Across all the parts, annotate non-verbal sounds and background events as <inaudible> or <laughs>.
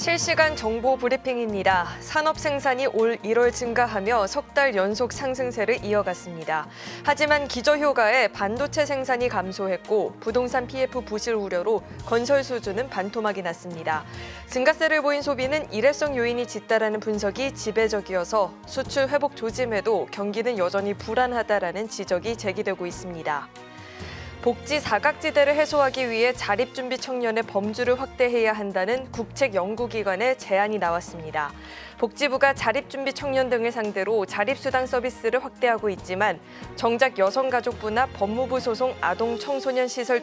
실시간 정보 브리핑입니다. 산업 생산이 올 1월 증가하며 석 달 연속 상승세를 이어갔습니다. 하지만 기저효과에 반도체 생산이 감소했고 부동산 PF 부실 우려로 건설 수준은 반토막이 났습니다. 증가세를 보인 소비는 일회성 요인이 짙다라는 분석이 지배적이어서 수출 회복 조짐에도 경기는 여전히 불안하다라는 지적이 제기되고 있습니다. 복지 사각지대를 해소하기 위해 자립준비 청년의 범주를 확대해야 한다는 국책연구기관의 제안이 나왔습니다. 복지부가 자립준비 청년 등을 상대로 자립수당 서비스를 확대하고 있지만 정작 여성가족부나 법무부 소송 아동청소년시설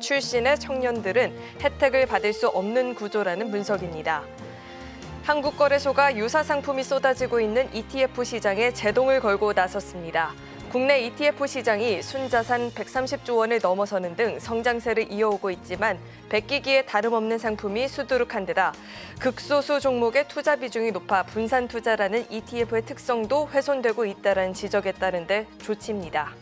출신의 청년들은 혜택을 받을 수 없는 구조라는 분석입니다. 한국거래소가 유사 상품이 쏟아지고 있는 ETF 시장에 제동을 걸고 나섰습니다. 국내 ETF 시장이 순자산 130조 원을 넘어서는 등 성장세를 이어오고 있지만 베끼기에 다름없는 상품이 수두룩한 데다 극소수 종목의 투자 비중이 높아 분산 투자라는 ETF의 특성도 훼손되고 있다는 지적에 따른 데 조치입니다.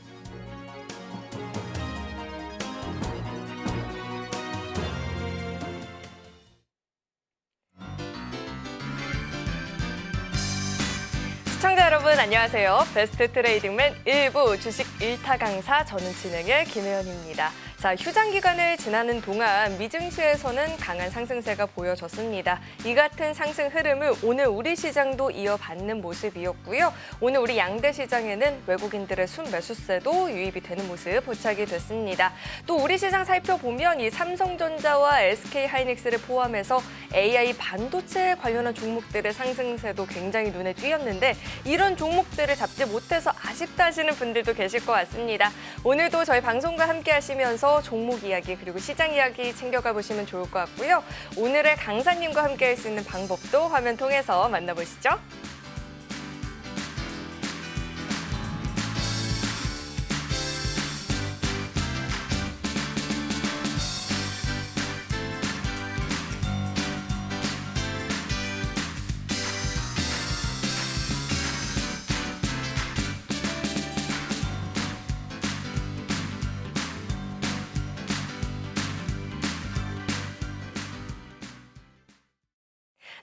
안녕하세요. 베스트 트레이딩맨 1부 주식 일타 강사 저는 진행의 김혜연입니다. 자, 휴장 기간을 지나는 동안 미증시에서는 강한 상승세가 보여졌습니다. 이 같은 상승 흐름을 오늘 우리 시장도 이어받는 모습이었고요. 오늘 우리 양대 시장에는 외국인들의 순매수세도 유입이 되는 모습 포착이 됐습니다. 또 우리 시장 살펴보면 이 삼성전자와 SK하이닉스를 포함해서 AI 반도체 관련한 종목들의 상승세도 굉장히 눈에 띄었는데 이런 종목들을 잡지 못해서 아쉽다 하시는 분들도 계실 것 같습니다. 오늘도 저희 방송과 함께 하시면서 가서 종목 이야기 그리고 시장 이야기 챙겨가 보시면 좋을 것 같고요. 오늘의 강사님과 함께 할 수 있는 방법도 화면 통해서 만나보시죠.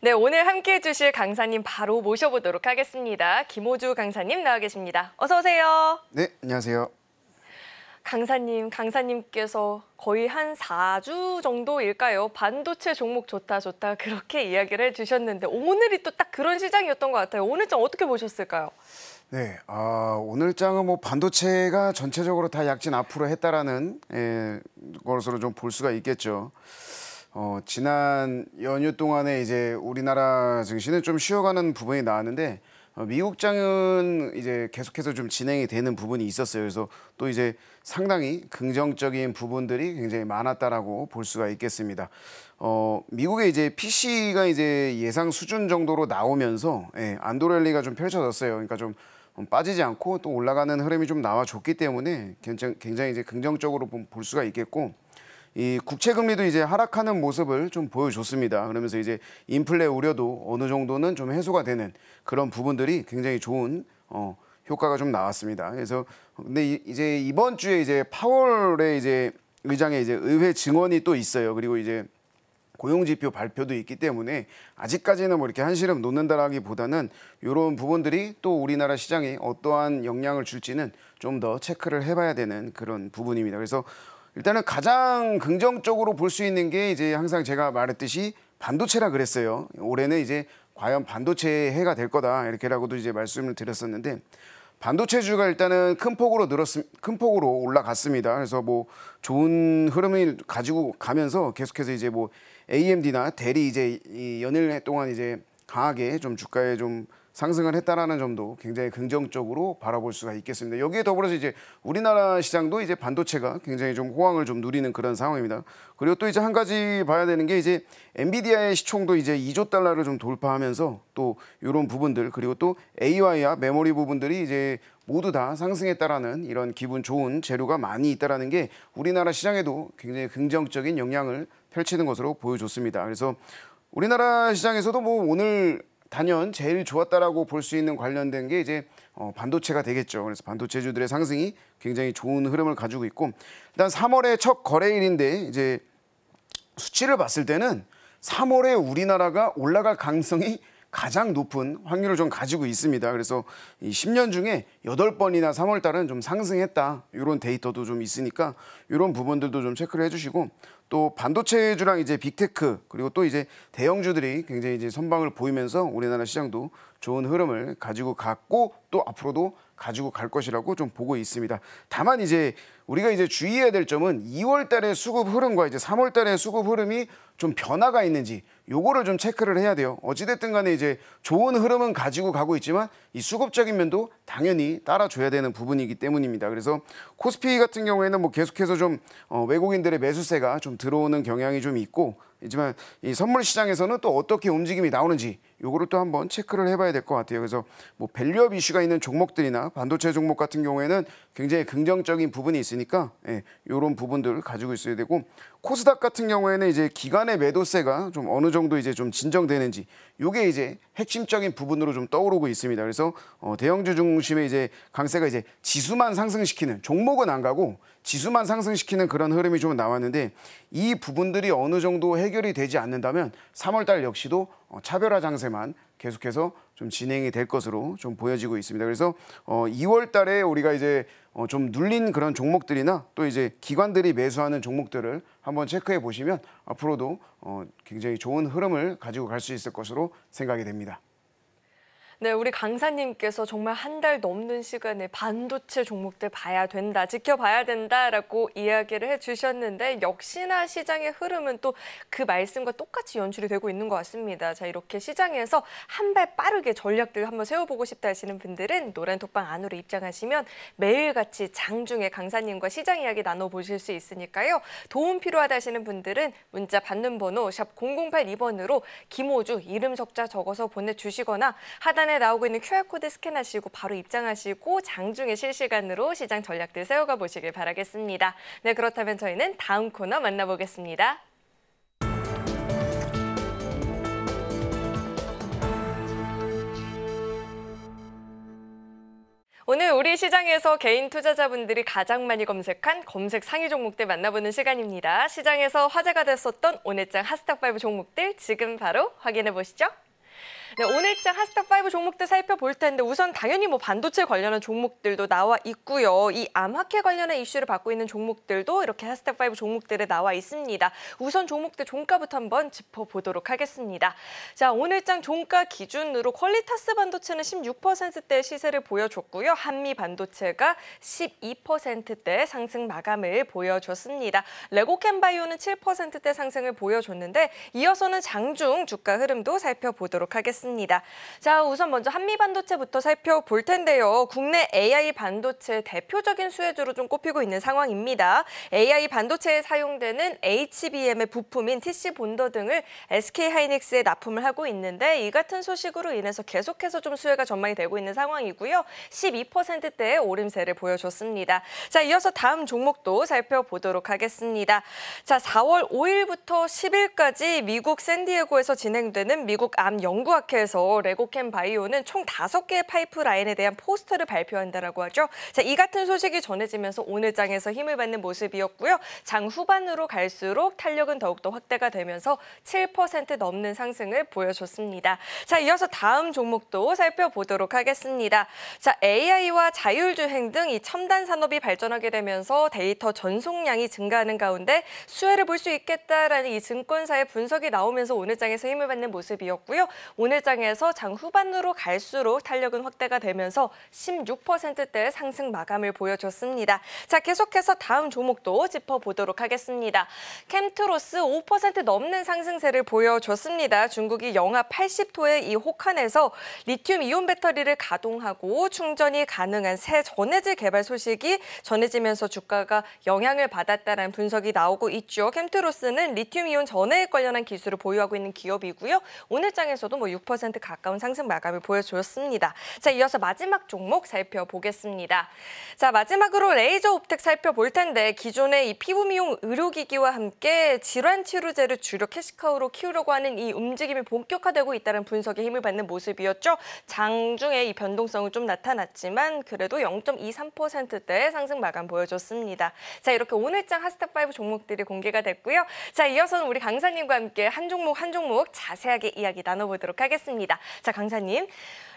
네, 오늘 함께해 주실 강사님 바로 모셔보도록 하겠습니다. 김호주 강사님 나와 계십니다. 어서 오세요. 네, 안녕하세요. 강사님, 강사님께서 거의 한 4주 정도일까요? 반도체 종목 좋다 좋다 그렇게 <laughs> 이야기를 해주셨는데 오늘이 또 딱 그런 시장이었던 것 같아요. 오늘장 어떻게 보셨을까요? 네, 아, 오늘장은 뭐 반도체가 전체적으로 다 약진 앞으로 했다라는 에, 예, 것으로 좀 볼 수가 있겠죠. 어, 지난 연휴 동안에 이제 우리나라 증시는 좀 쉬어가는 부분이 나왔는데 어, 미국 장은 이제 계속해서 좀 진행이 되는 부분이 있었어요. 그래서 또 이제 상당히 긍정적인 부분들이 굉장히 많았다라고 볼 수가 있겠습니다. 어, 미국의 이제 PC가 이제 예상 수준 정도로 나오면서 예, 안도렐리가좀 펼쳐졌어요. 그러니까 좀 빠지지 않고 또 올라가는 흐름이 좀 나와줬기 때문에 굉장히, 굉장히 이제 긍정적으로 볼 수가 있겠고 이 국채 금리도 이제 하락하는 모습을 좀 보여줬습니다. 그러면서 이제 인플레 우려도 어느 정도는 좀 해소가 되는 그런 부분들이 굉장히 좋은 어 효과가 좀 나왔습니다. 그래서 근데 이제 이번 주에 이제 파월의 이제 의장의 이제 의회 증언이 또 있어요. 그리고 이제 고용지표 발표도 있기 때문에 아직까지는 뭐 이렇게 한시름 놓는다라기보다는 이런 부분들이 또 우리나라 시장에 어떠한 영향을 줄지는 좀 더 체크를 해봐야 되는 그런 부분입니다. 그래서 일단은 가장 긍정적으로 볼 수 있는 게 이제 항상 제가 말했듯이 반도체라 그랬어요. 올해는 이제 과연 반도체 해가 될 거다 이렇게라고도 이제 말씀을 드렸었는데 반도체주가 일단은 큰 폭으로 늘었음 큰 폭으로 올라갔습니다. 그래서 뭐 좋은 흐름을 가지고 가면서 계속해서 이제 뭐 AMD나 대리 이제 이 연일 동안 이제 강하게 좀 주가에 좀 상승을 했다라는 점도 굉장히 긍정적으로 바라볼 수가 있겠습니다. 여기에 더불어서 이제 우리나라 시장도 이제 반도체가 굉장히 좀 호황을 좀 누리는 그런 상황입니다. 그리고 또 이제 한 가지 봐야 되는 게 이제 엔비디아의 시총도 이제 2조 달러를 좀 돌파하면서 또 이런 부분들 그리고 또 AI와 메모리 부분들이 이제 모두 다 상승했다라는 이런 기분 좋은 재료가 많이 있다라는 게 우리나라 시장에도 굉장히 긍정적인 영향을 펼치는 것으로 보여줬습니다. 그래서 우리나라 시장에서도 뭐 오늘 단연 제일 좋았다라고 볼 수 있는 관련된 게 이제 어, 반도체가 되겠죠. 그래서 반도체주들의 상승이 굉장히 좋은 흐름을 가지고 있고 일단 3월의 첫 거래일인데 이제 수치를 봤을 때는 3월에 우리나라가 올라갈 가능성이 가장 높은 확률을 좀 가지고 있습니다. 그래서 이 10년 중에 8번이나 3월 달은 좀 상승했다. 이런 데이터도 좀 있으니까 이런 부분들도 좀 체크를 해 주시고 또 반도체주랑 이제 빅테크 그리고 또 이제 대형주들이 굉장히 이제 선방을 보이면서 우리나라 시장도 좋은 흐름을 가지고 갔고 또 앞으로도 가지고 갈 것이라고 좀 보고 있습니다. 다만 이제 우리가 이제 주의해야 될 점은 2월 달의 수급 흐름과 이제 3월 달의 수급 흐름이 좀 변화가 있는지 요거를 좀 체크를 해야 돼요. 어찌됐든 간에 이제 좋은 흐름은 가지고 가고 있지만 이 수급적인 면도 당연히 따라줘야 되는 부분이기 때문입니다. 그래서 코스피 같은 경우에는 뭐 계속해서 좀 어, 외국인들의 매수세가 좀 들어오는 경향이 좀 있고 하지만이 선물 시장에서는 또 어떻게 움직임이 나오는지 요거를 또 한번 체크를 해봐야 될 것 같아요. 그래서 뭐 밸류업 이슈가 있는 종목들이나 반도체 종목 같은 경우에는 굉장히 긍정적인 부분이 있으니까 예, 요런 부분들 을 가지고 있어야 되고 코스닥 같은 경우에는 이제 기간의 부동의 매도세가 좀 어느 정도 이제 좀 진정되는지 요게 이제 핵심적인 부분으로 좀 떠오르고 있습니다. 그래서 어, 대형주 중심의 이제 강세가 이제 지수만 상승시키는 종목은 안 가고 지수만 상승시키는 그런 흐름이 좀 나왔는데 이 부분들이 어느 정도 해결이 되지 않는다면 3월달 역시도 어, 차별화 장세만 계속해서 좀 진행이 될 것으로 좀 보여지고 있습니다. 그래서 어 2월 달에 우리가 이제 어좀 눌린 그런 종목들이나 또 이제 기관들이 매수하는 종목들을 한번 체크해 보시면 앞으로도 어 굉장히 좋은 흐름을 가지고 갈 수 있을 것으로 생각이 됩니다. 네, 우리 강사님께서 정말 한 달 넘는 시간에 반도체 종목들 봐야 된다, 지켜봐야 된다라고 이야기를 해주셨는데 역시나 시장의 흐름은 또 그 말씀과 똑같이 연출이 되고 있는 것 같습니다. 자, 이렇게 시장에서 한 발 빠르게 전략들 을 한번 세워보고 싶다 하시는 분들은 노란톡방 안으로 입장하시면 매일같이 장중에 강사님과 시장 이야기 나눠보실 수 있으니까요. 도움 필요하다 하시는 분들은 문자 받는 번호 샵 0082번으로 김호주 이름 적자 적어서 보내주시거나 하단에 화면에 나오고 있는 QR코드 스캔하시고 바로 입장하시고 장중에 실시간으로 시장 전략들 세워가 보시길 바라겠습니다. 네, 그렇다면 저희는 다음 코너 만나보겠습니다. 오늘 우리 시장에서 개인 투자자분들이 가장 많이 검색한 검색 상위 종목들 만나보는 시간입니다. 시장에서 화제가 됐었던 오늘장 핫스타5 종목들 지금 바로 확인해 보시죠. 네, 오늘 장하스타5 종목들 살펴볼 텐데 우선 당연히 뭐 반도체 관련한 종목들도 나와 있고요. 이 암학회 관련한 이슈를 받고 있는 종목들도 이렇게 하스타5 종목들에 나와 있습니다. 우선 종목들 종가부터 한번 짚어보도록 하겠습니다. 자, 오늘장 종가 기준으로 퀄리타스 반도체는 16%대 시세를 보여줬고요. 한미 반도체가 12%대 상승 마감을 보여줬습니다. 레고캠바이오는 7%대 상승을 보여줬는데 이어서는 장중 주가 흐름도 살펴보도록 하겠습니다. 있습니다. 자, 우선 먼저 한미 반도체부터 살펴볼 텐데요. 국내 AI 반도체 대표적인 수혜주로 좀 꼽히고 있는 상황입니다. AI 반도체에 사용되는 HBM의 부품인 TC 본더 등을 SK 하이닉스에 납품을 하고 있는데 이 같은 소식으로 인해서 계속해서 좀 수혜가 전망이 되고 있는 상황이고요. 12%대의 오름세를 보여줬습니다. 자, 이어서 다음 종목도 살펴보도록 하겠습니다. 자, 4월 5일부터 10일까지 미국 샌디에고에서 진행되는 미국 암 연구학회 이렇 해서 레고캠 바이오는 총 다섯 개의 파이프라인에 대한 포스터를 발표한다라고 하죠. 자, 이 같은 소식이 전해지면서 오늘 장에서 힘을 받는 모습이었고요. 장 후반으로 갈수록 탄력은 더욱더 확대가 되면서 7% 넘는 상승을 보여줬습니다. 자, 이어서 다음 종목도 살펴보도록 하겠습니다. 자, AI와 자율주행 등 이 첨단 산업이 발전하게 되면서 데이터 전송량이 증가하는 가운데 수혜를 볼 수 있겠다라는 이 증권사의 분석이 나오면서 오늘 장에서 힘을 받는 모습이었고요. 오늘 시장에서 장 후반으로 갈수록 탄력은 확대가 되면서 16%대 상승 마감을 보여줬습니다. 자, 계속해서 다음 종목도 짚어보도록 하겠습니다. 캠트로스 5% 넘는 상승세를 보여줬습니다. 중국이 영하 80도의 이 혹한에서 리튬 이온 배터리를 가동하고 충전이 가능한 새 전해질 개발 소식이 전해지면서 주가가 영향을 받았다는 분석이 나오고 있죠. 캠트로스는 리튬 이온 전해에 관련한 기술을 보유하고 있는 기업이고요. 오늘장에서도 뭐6% 1% 가까운 상승 마감을 보여주었습니다. 자, 이어서 마지막 종목 살펴보겠습니다. 자, 마지막으로 레이저 옵텍 살펴볼 텐데 기존의 이 피부 미용 의료기기와 함께 질환 치료제를 주력 캐시카우로 키우려고 하는 이 움직임이 본격화되고 있다는 분석에 힘을 받는 모습이었죠. 장중에 이 변동성은 좀 나타났지만 그래도 0.23%대의 상승 마감 보여줬습니다. 자, 이렇게 오늘장 하스탑5 종목들이 공개가 됐고요. 자, 이어서는 우리 강사님과 함께 한 종목 한 종목 자세하게 이야기 나눠보도록 하겠습니다. 하겠습니다. 자, 강사님.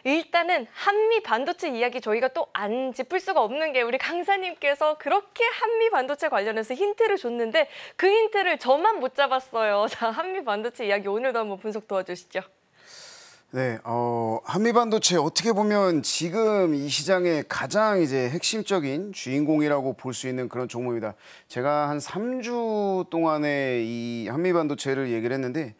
일단은 한미 반도체 이야기 저희가 또 안 짚을 수가 없는 게 우리 강사님께서 그렇게 한미 반도체 관련해서 힌트를 줬는데 그 힌트를 저만 못 잡았어요. 자, 한미 반도체 이야기 오늘도 한번 분석 도와주시죠. 네, 어, 한미 반도체 어떻게 보면 지금 이 시장의 가장 이제 핵심적인 주인공이라고 볼 수 있는 그런 종목입니다. 제가 한 3주 동안에 이 한미 반도체를 얘기를 했는데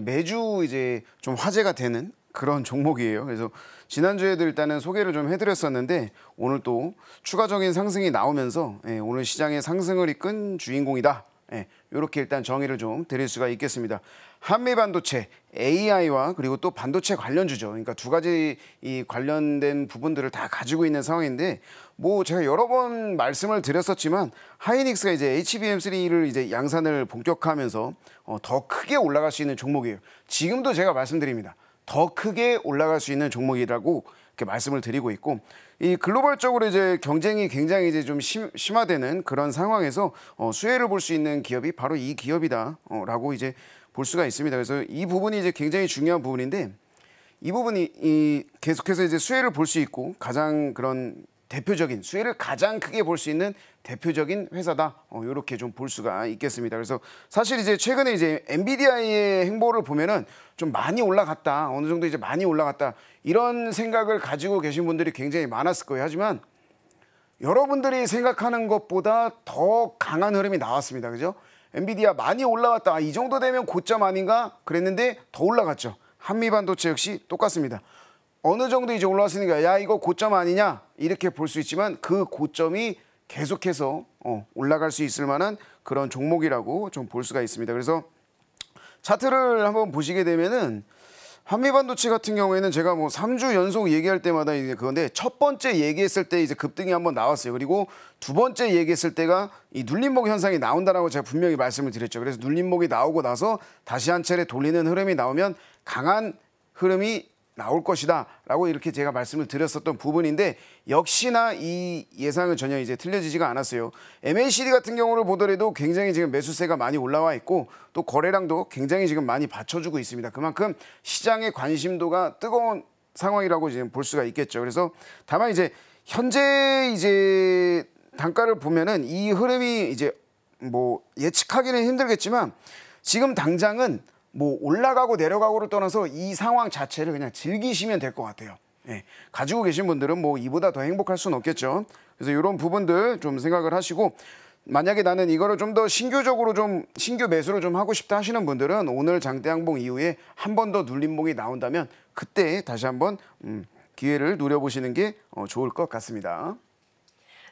매주 이제 좀 화제가 되는 그런 종목이에요. 그래서 지난주에도 일단은 소개를 좀 해드렸었는데 오늘 또 추가적인 상승이 나오면서 예, 오늘 시장의 상승을 이끈 주인공이다. 예, 이렇게 일단 정의를 좀 드릴 수가 있겠습니다. 한미 반도체, AI와 그리고 또 반도체 관련주죠. 그러니까 두 가지 이 관련된 부분들을 다 가지고 있는 상황인데 뭐 제가 여러 번 말씀을 드렸었지만 하이닉스가 이제 HBM3를 이제 양산을 본격화하면서 어, 더 크게 올라갈 수 있는 종목이에요. 지금도 제가 말씀드립니다. 더 크게 올라갈 수 있는 종목이라고 이렇게 말씀을 드리고 있고 이 글로벌적으로 이제 경쟁이 굉장히 이제 좀 심, 심화되는 그런 상황에서 어, 수혜를 볼 수 있는 기업이 바로 이 기업이다라고 어, 이제 볼 수가 있습니다. 그래서 이 부분이 이제 굉장히 중요한 부분인데 이 부분이 이 계속해서 이제 수혜를 볼 수 있고 가장 그런 대표적인 수혜를 가장 크게 볼 수 있는 대표적인 회사다 어, 이렇게 좀 볼 수가 있겠습니다. 그래서 사실 이제 최근에 이제 엔비디아의 행보를 보면은 좀 많이 올라갔다 어느 정도 이제 많이 올라갔다 이런 생각을 가지고 계신 분들이 굉장히 많았을 거예요. 하지만 여러분들이 생각하는 것보다 더 강한 흐름이 나왔습니다. 그죠? 엔비디아 많이 올라갔다. 아, 이 정도 되면 고점 아닌가? 그랬는데 더 올라갔죠. 한미반도체 역시 똑같습니다. 어느 정도 이제 올라왔으니까 야 이거 고점 아니냐 이렇게 볼 수 있지만 그 고점이 계속해서 어, 올라갈 수 있을 만한 그런 종목이라고 좀 볼 수가 있습니다. 그래서 차트를 한번 보시게 되면은 한미반도체 같은 경우에는 제가 뭐 3주 연속 얘기할 때마다 이제 그건데 첫 번째 얘기했을 때 이제 급등이 한번 나왔어요. 그리고 두 번째 얘기했을 때가 이 눌림목 현상이 나온다라고 제가 분명히 말씀을 드렸죠. 그래서 눌림목이 나오고 나서 다시 한 차례 돌리는 흐름이 나오면 강한 흐름이 나올 것이다라고 이렇게 제가 말씀을 드렸었던 부분인데 역시나 이 예상은 전혀 이제 틀려지지가 않았어요. MACD 같은 경우를 보더라도 굉장히 지금 매수세가 많이 올라와 있고 또 거래량도 굉장히 지금 많이 받쳐주고 있습니다. 그만큼 시장의 관심도가 뜨거운 상황이라고 지금 볼 수가 있겠죠. 그래서 다만 이제 현재 이제 단가를 보면은 이 흐름이 이제 뭐 예측하기는 힘들겠지만 지금 당장은 뭐 올라가고 내려가고를 떠나서 이 상황 자체를 그냥 즐기시면 될 것 같아요. 예, 가지고 계신 분들은 뭐 이보다 더 행복할 수는 없겠죠. 그래서 이런 부분들 좀 생각을 하시고 만약에 나는 이거를 좀 더 신규적으로 좀 신규 매수를 좀 하고 싶다 하시는 분들은 오늘 장대 항봉 이후에 한 번 더 눌림봉이 나온다면 그때 다시 한번 음, 기회를 누려보시는 게 어, 좋을 것 같습니다.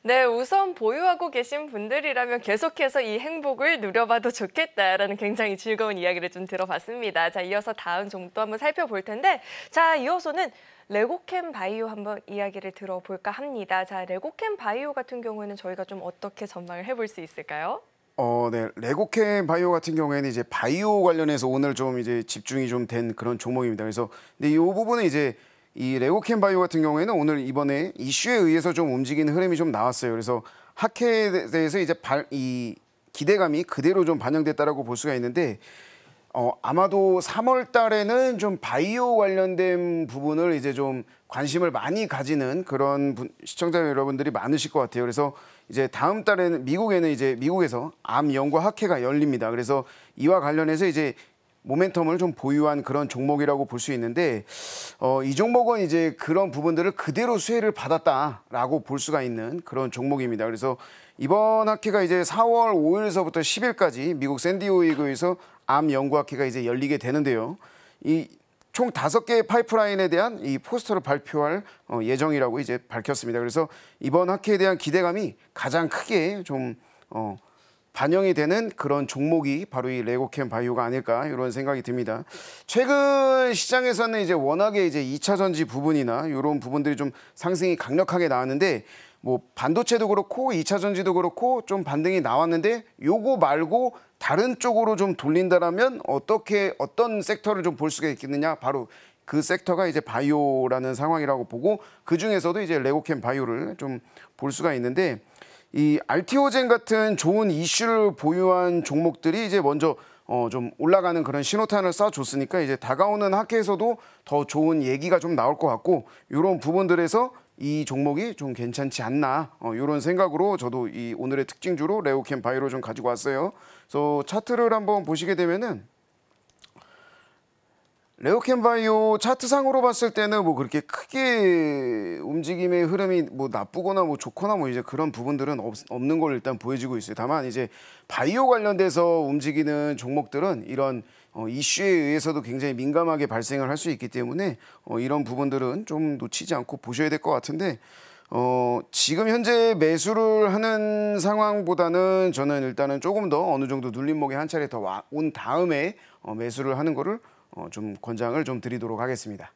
네, 우선 보유하고 계신 분들이라면 계속해서 이 행복을 누려봐도 좋겠다라는 굉장히 즐거운 이야기를 좀 들어봤습니다. 자, 이어서 다음 종도 한번 살펴볼 텐데, 자, 이어서는 레고캠 바이오 한번 이야기를 들어볼까 합니다. 자, 레고캠 바이오 같은 경우에는 저희가 좀 어떻게 전망을 해볼 수 있을까요? 어, 네. 레고캠 바이오 같은 경우에는 이제 바이오 관련해서 오늘 좀 이제 집중이 좀 된 그런 종목입니다. 그래서 근데 이 부분은 이제 이 레고캠 바이오 같은 경우에는 오늘 이번에 이슈에 의해서 좀 움직이는 흐름이 좀 나왔어요. 그래서 학회에 대해서 이제 발, 이 기대감이 그대로 좀 반영됐다라고 볼 수가 있는데 어, 아마도 3월 달에는 좀 바이오 관련된 부분을 이제 좀 관심을 많이 가지는 그런 분, 시청자 여러분들이 많으실 것 같아요. 그래서 이제 다음 달에는 미국에는 이제 미국에서 암 연구 학회가 열립니다. 그래서 이와 관련해서 이제 모멘텀을 좀 보유한 그런 종목이라고 볼 수 있는데 어, 이 종목은 이제 그런 부분들을 그대로 수혜를 받았다라고 볼 수가 있는 그런 종목입니다. 그래서 이번 학기가 이제 4월 5일서부터 10일까지 미국 샌디오이고에서 암 연구 학회가 이제 열리게 되는데요. 이 총 다섯 개의 파이프라인에 대한 이 포스터를 발표할 어, 예정이라고 이제 밝혔습니다. 그래서 이번 학회에 대한 기대감이 가장 크게 좀 어, 반영이 되는 그런 종목이 바로 이 레고캠 바이오가 아닐까 이런 생각이 듭니다. 최근 시장에서는 이제 워낙에 이제 2차 전지 부분이나 이런 부분들이 좀 상승이 강력하게 나왔는데 뭐 반도체도 그렇고 2차 전지도 그렇고 좀 반등이 나왔는데 요거 말고 다른 쪽으로 좀 돌린다라면 어떻게 어떤 섹터를 좀 볼 수가 있겠느냐 바로 그 섹터가 이제 바이오라는 상황이라고 보고 그 중에서도 이제 레고캠 바이오를 좀 볼 수가 있는데 이 RTO젠 같은 좋은 이슈를 보유한 종목들이 이제 먼저 어, 좀 올라가는 그런 신호탄을 쏴줬으니까 이제 다가오는 학회에서도 더 좋은 얘기가 좀 나올 것 같고 이런 부분들에서 이 종목이 좀 괜찮지 않나 이런 어, 생각으로 저도 이 오늘의 특징주로 레오캠 바이로 좀 가지고 왔어요. 그래서 차트를 한번 보시게 되면은 레오캔바이오 차트상으로 봤을 때는 뭐 그렇게 크게 움직임의 흐름이 뭐 나쁘거나 뭐 좋거나 뭐 이제 그런 부분들은 없, 없는 걸 일단 보여지고 있어요. 다만 이제 바이오 관련돼서 움직이는 종목들은 이런 어, 이슈에 의해서도 굉장히 민감하게 발생을 할 수 있기 때문에 어, 이런 부분들은 좀 놓치지 않고 보셔야 될 것 같은데 어, 지금 현재 매수를 하는 상황보다는 저는 일단은 조금 더 어느 정도 눌림목에한 차례 더 온 다음에 어, 매수를 하는 거를 어, 좀 권장을 좀 드리도록 하겠습니다.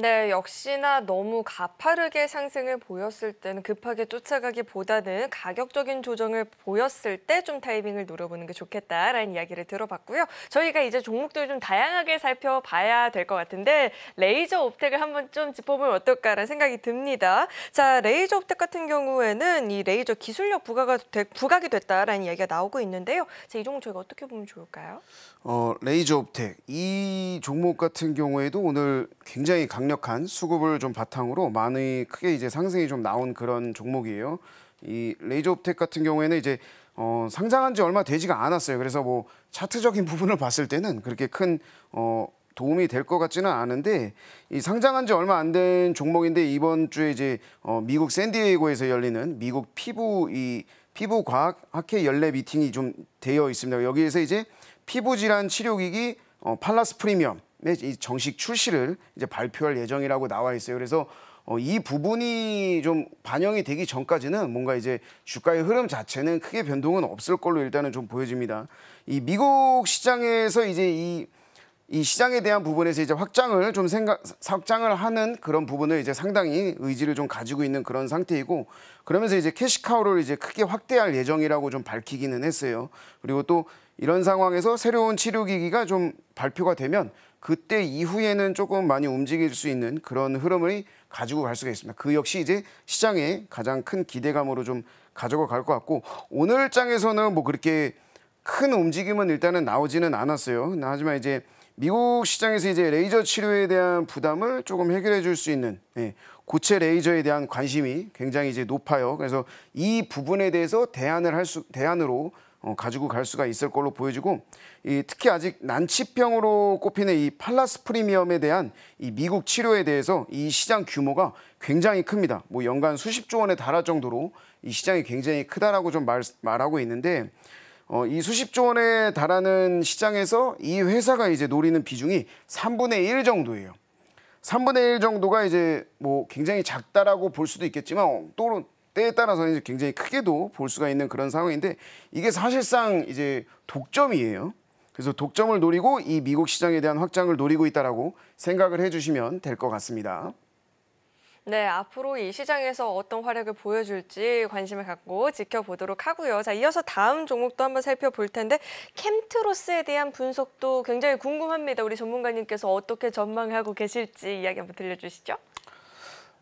네, 역시나 너무 가파르게 상승을 보였을 때는 급하게 쫓아가기보다는 가격적인 조정을 보였을 때 좀 타이밍을 노려보는 게 좋겠다라는 이야기를 들어봤고요. 저희가 이제 종목들 을좀 다양하게 살펴봐야 될 것 같은데 레이저 옵텍을 한번 좀 짚어보면 어떨까라는 생각이 듭니다. 자, 레이저 옵텍 같은 경우에는 이 레이저 기술력 부과가 되, 부각이 됐다라는 이야기가 나오고 있는데요. 자, 이 종목 저희가 어떻게 보면 좋을까요? 어, 레이저 옵텍 이 종목 같은 경우에도 오늘 굉장히 강력한 강력한 수급을 좀 바탕으로 많이 크게 이제 상승이 좀 나온 그런 종목이에요. 이 레이저옵텍 같은 경우에는 이제 어, 상장한 지 얼마 되지가 않았어요. 그래서 뭐 차트적인 <laughs> 부분을 봤을 때는 그렇게 큰 어, 도움이 될 것 같지는 않은데 이 상장한 지 얼마 안 된 종목인데 이번 주에 이제 어, 미국 샌디에이고에서 열리는 미국 피부 이 피부 과학 학회 연례 미팅이 좀 되어 있습니다. 여기에서 이제 피부 질환 치료기기 어, 팔라스 프리미엄 네, 이 정식 출시를 이제 발표할 예정이라고 나와 있어요. 그래서 어, 이 부분이 좀 반영이 되기 전까지는 뭔가 이제 주가의 흐름 자체는 크게 변동은 없을 걸로 일단은 좀 보여집니다. 이 미국 시장에서 이제 이, 이 시장에 대한 부분에서 이제 확장을 좀 생각, 확장을 하는 그런 부분을 이제 상당히 의지를 좀 가지고 있는 그런 상태이고 그러면서 이제 캐시카우를 이제 크게 확대할 예정이라고 좀 밝히기는 했어요. 그리고 또 이런 상황에서 새로운 치료기기가 좀 발표가 되면 그때 이후에는 조금 많이 움직일 수 있는 그런 흐름을 가지고 갈 수가 있습니다. 그 역시 이제 시장에 가장 큰 기대감으로 좀 가져가 갈 것 같고 오늘 장에서는 뭐 그렇게 큰 움직임은 일단은 나오지는 않았어요. 하지만 이제 미국 시장에서 이제 레이저 치료에 대한 부담을 조금 해결해 줄 수 있는 예, 고체 레이저에 대한 관심이 굉장히 이제 높아요. 그래서 이 부분에 대해서 대안을 할 수 대안으로 어, 가지고 갈 수가 있을 걸로 보여지고 이, 특히 아직 난치병으로 꼽히는 이 팔라스 프리미엄에 대한 이 미국 치료에 대해서 이 시장 규모가 굉장히 큽니다. 뭐 연간 수십조 원에 달할 정도로 이 시장이 굉장히 크다라고 좀 말, 말하고 있는데 어, 이 수십조 원에 달하는 시장에서 이 회사가 이제 노리는 비중이 3분의 1 정도예요. 3분의 1 정도가 이제 뭐 굉장히 작다라고 볼 수도 있겠지만 어, 또는 때에 따라서 이제 굉장히 크게도 볼 수가 있는 그런 상황인데 이게 사실상 이제 독점이에요. 그래서 독점을 노리고 이 미국 시장에 대한 확장을 노리고 있다라고 생각을 해주시면 될 것 같습니다. 네, 앞으로 이 시장에서 어떤 활약을 보여줄지 관심을 갖고 지켜보도록 하고요. 자, 이어서 다음 종목도 한번 살펴볼 텐데 캠트로스에 대한 분석도 굉장히 궁금합니다. 우리 전문가님께서 어떻게 전망하고 계실지 이야기 한번 들려주시죠.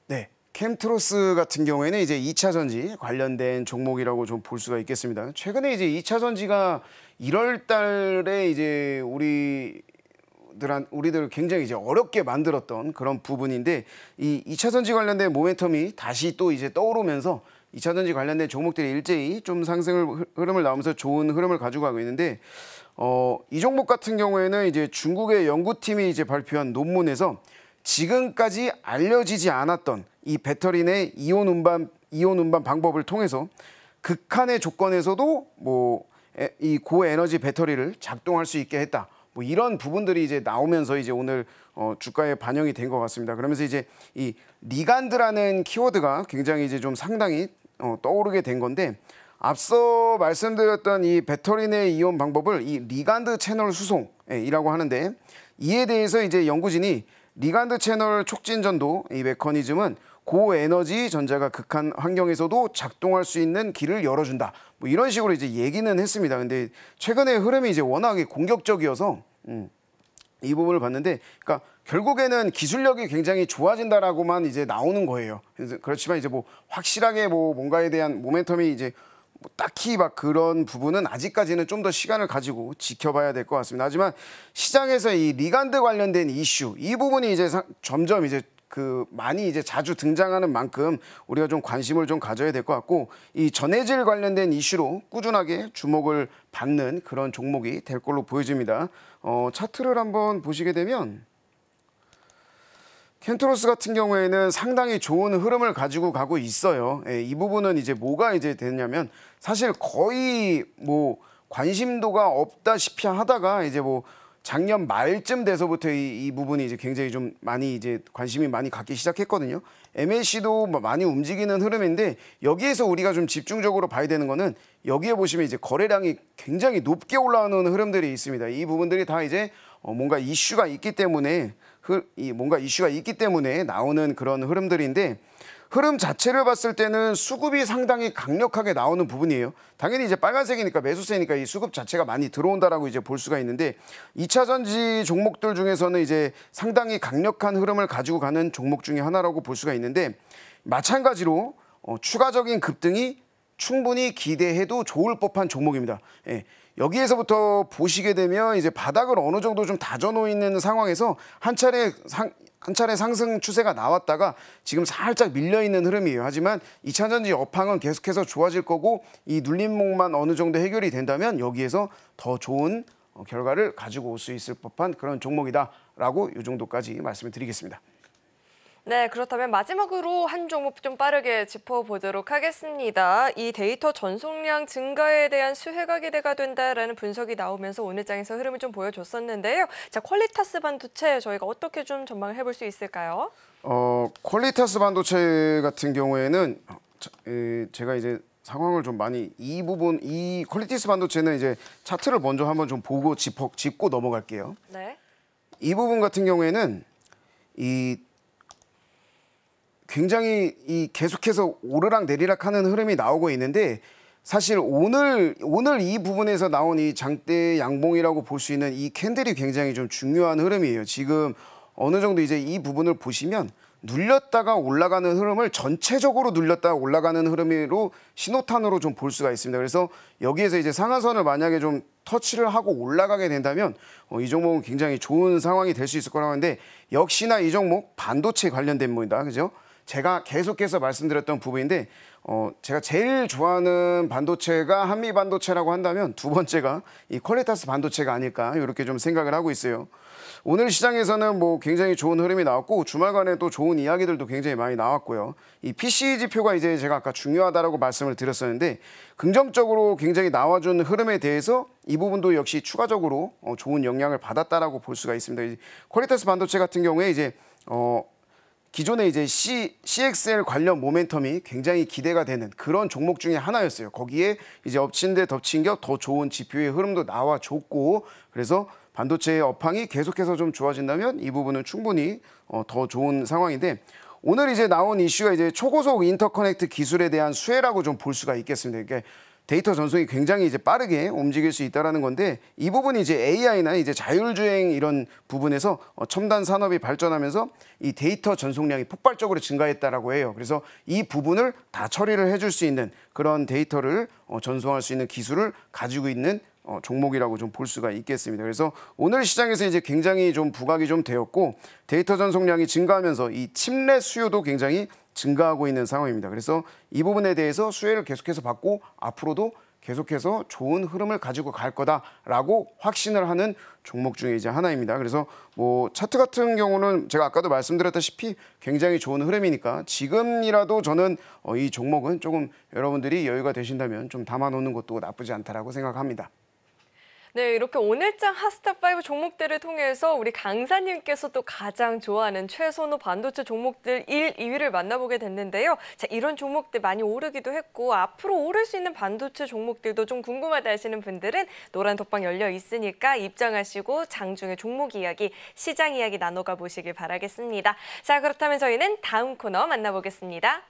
네, 캠트로스 같은 경우에는 이제 2차 전지 관련된 종목이라고 좀 볼 수가 있겠습니다. 최근에 이제 2차 전지가 1월 달에 이제 우리들한 우리들 굉장히 이제 어렵게 만들었던 그런 부분인데 이 2차 전지 관련된 모멘텀이 다시 또 이제 떠오르면서 2차 전지 관련된 종목들이 일제히 좀 상승을 흐름을 나오면서 좋은 흐름을 가지고가고 있는데 어, 이 종목 같은 경우에는 이제 중국의 연구팀이 이제 발표한 논문에서 지금까지 알려지지 않았던 이 배터리 내 이온 운반 이온 운반 방법을 통해서 극한의 조건에서도 뭐 이 고에너지 배터리를 작동할 수 있게 했다. 뭐 이런 부분들이 이제 나오면서 이제 오늘 어 주가에 반영이 된 것 같습니다. 그러면서 이제 이 리간드라는 키워드가 굉장히 이제 좀 상당히 어 떠오르게 된 건데 앞서 말씀드렸던 이 배터리 내 이온 방법을 이 리간드 채널 수송이라고 하는데 이에 대해서 이제 연구진이 리간드 채널 촉진 전도 이 메커니즘은 고에너지 전자가 극한 환경에서도 작동할 수 있는 길을 열어준다. 뭐 이런 식으로 이제 얘기는 했습니다. 근데 최근에 흐름이 이제 워낙에 공격적이어서 음, 이 부분을 봤는데, 그러니까 결국에는 기술력이 굉장히 좋아진다라고만 이제 나오는 거예요. 그래서 그렇지만 이제 뭐 확실하게 뭐 뭔가에 대한 모멘텀이 이제 뭐 딱히 막 그런 부분은 아직까지는 좀 더 시간을 가지고 지켜봐야 될 것 같습니다. 하지만 시장에서 이 리간드 관련된 이슈 이 부분이 이제 점점 이제 그 많이 이제 자주 등장하는 만큼 우리가 좀 관심을 좀 가져야 될 것 같고 이 전해질 관련된 이슈로 꾸준하게 주목을 받는 그런 종목이 될 걸로 보여집니다. 어, 차트를 한번 보시게 되면 켄트로스 같은 경우에는 상당히 좋은 흐름을 가지고 가고 있어요. 예, 이 부분은 이제 뭐가 이제 됐냐면 사실 거의 뭐 관심도가 없다시피 하다가 이제 뭐 작년 말쯤 돼서부터 이, 이, 부분이 이제 굉장히 좀 많이 이제 관심이 많이 갖기 시작했거든요. MLC도 많이 움직이는 흐름인데 여기에서 우리가 좀 집중적으로 봐야 되는 거는 여기에 보시면 이제 거래량이 굉장히 높게 올라오는 흐름들이 있습니다. 이 부분들이 다 이제 어, 뭔가 이슈가 있기 때문에 흐, 이 뭔가 이슈가 있기 때문에 나오는 그런 흐름들인데 흐름 자체를 봤을 때는 수급이 상당히 강력하게 나오는 부분이에요. 당연히 이제 빨간색이니까 매수세니까 이 수급 자체가 많이 들어온다라고 이제 볼 수가 있는데 2차 전지 종목들 중에서는 이제 상당히 강력한 흐름을 가지고 가는 종목 중에 하나라고 볼 수가 있는데 마찬가지로 어, 추가적인 급등이 충분히 기대해도 좋을 법한 종목입니다. 예. 여기에서부터 보시게 되면 이제 바닥을 어느 정도 좀 다져놓 있는 상황에서 한 차례 상, 한 차례 상승 추세가 나왔다가 지금 살짝 밀려 있는 흐름이에요. 하지만 2차 전지 업황은 계속해서 좋아질 거고 이 눌림목만 어느 정도 해결이 된다면 여기에서 더 좋은 어, 결과를 가지고 올 수 있을 법한 그런 종목이다라고 이 정도까지 말씀을 드리겠습니다. 네, 그렇다면 마지막으로 한 종목 좀 빠르게 짚어보도록 하겠습니다. 이 데이터 전송량 증가에 대한 수혜가 기대가 된다라는 분석이 나오면서 오늘장에서 흐름을 좀 보여줬었는데요. 자, 퀄리타스 반도체 저희가 어떻게 좀 전망을 해볼 수 있을까요? 어, 퀄리타스 반도체 같은 경우에는 제가 이제 상황을 좀 많이 이 부분 이 퀄리티스 반도체는 이제 차트를 먼저 한번 좀 보고 짚어 짚고 넘어갈게요. 네. 이 부분 같은 경우에는 이 굉장히 이 계속해서 오르락 내리락 하는 흐름이 나오고 있는데 사실 오늘 오늘 이 부분에서 나온 이 장대 양봉이라고 볼 수 있는 이 캔들이 굉장히 좀 중요한 흐름이에요. 지금 어느 정도 이제 이 부분을 보시면 눌렸다가 올라가는 흐름을 전체적으로 눌렸다가 올라가는 흐름으로 신호탄으로 좀 볼 수가 있습니다. 그래서 여기에서 이제 상하선을 만약에 좀 터치를 하고 올라가게 된다면 어, 이 종목은 굉장히 좋은 상황이 될 수 있을 거라고 하는데 역시나 이 종목 반도체 관련된 모입니다. 그죠? 제가 계속해서 말씀드렸던 부분인데 어, 제가 제일 좋아하는 반도체가 한미 반도체라고 한다면 두 번째가 이 퀄리타스 반도체가 아닐까 이렇게 좀 생각을 하고 있어요. 오늘 시장에서는 뭐 굉장히 좋은 흐름이 나왔고 주말간에 또 좋은 이야기들도 굉장히 많이 나왔고요. 이 p c 지표가 이제 제가 아까 중요하다라고 말씀을 드렸었는데 긍정적으로 굉장히 나와준 흐름에 대해서 이 부분도 역시 추가적으로 어 좋은 영향을 받았다라고 볼 수가 있습니다. 퀄리타스 반도체 같은 경우에 이제 어, 기존에 이제 C, CXL 관련 모멘텀이 굉장히 기대가 되는 그런 종목 중에 하나였어요. 거기에 이제 엎친 데 덮친 격 더 좋은 지표의 흐름도 나와줬고 그래서 반도체의 업황이 계속해서 좀 좋아진다면 이 부분은 충분히 어, 더 좋은 상황인데 오늘 이제 나온 이슈가 이제 초고속 인터커넥트 기술에 대한 수혜라고 좀 볼 수가 있겠습니다. 그러니까 데이터 전송이 굉장히 이제 빠르게 움직일 수 있다라는 건데 이 부분이 이제 AI나 이제 자율주행 이런 부분에서 어, 첨단 산업이 발전하면서 이 데이터 전송량이 폭발적으로 증가했다라고 해요. 그래서 이 부분을 다 처리를 해줄 수 있는 그런 데이터를 어, 전송할 수 있는 기술을 가지고 있는 어, 종목이라고 좀 볼 수가 있겠습니다. 그래서 오늘 시장에서 이제 굉장히 좀 부각이 좀 되었고 데이터 전송량이 증가하면서 이 침례 수요도 굉장히 증가하고 있는 상황입니다. 그래서 이 부분에 대해서 수혜를 계속해서 받고 앞으로도 계속해서 좋은 흐름을 가지고 갈 거다라고 확신을 하는 종목 중에 이제 하나입니다. 그래서 뭐 차트 같은 경우는 제가 아까도 말씀드렸다시피 굉장히 좋은 흐름이니까 지금이라도 저는 어, 이 종목은 조금 여러분들이 여유가 되신다면 좀 담아놓는 것도 나쁘지 않다라고 생각합니다. 네, 이렇게 오늘장 핫스타5 종목들을 통해서 우리 강사님께서 도 가장 좋아하는 최선호 반도체 종목들 1, 2위를 만나보게 됐는데요. 자, 이런 종목들 많이 오르기도 했고 앞으로 오를 수 있는 반도체 종목들도 좀 궁금하다 하시는 분들은 노란 독방 열려 있으니까 입장하시고 장중의 종목 이야기, 시장 이야기 나눠가 보시길 바라겠습니다. 자, 그렇다면 저희는 다음 코너 만나보겠습니다.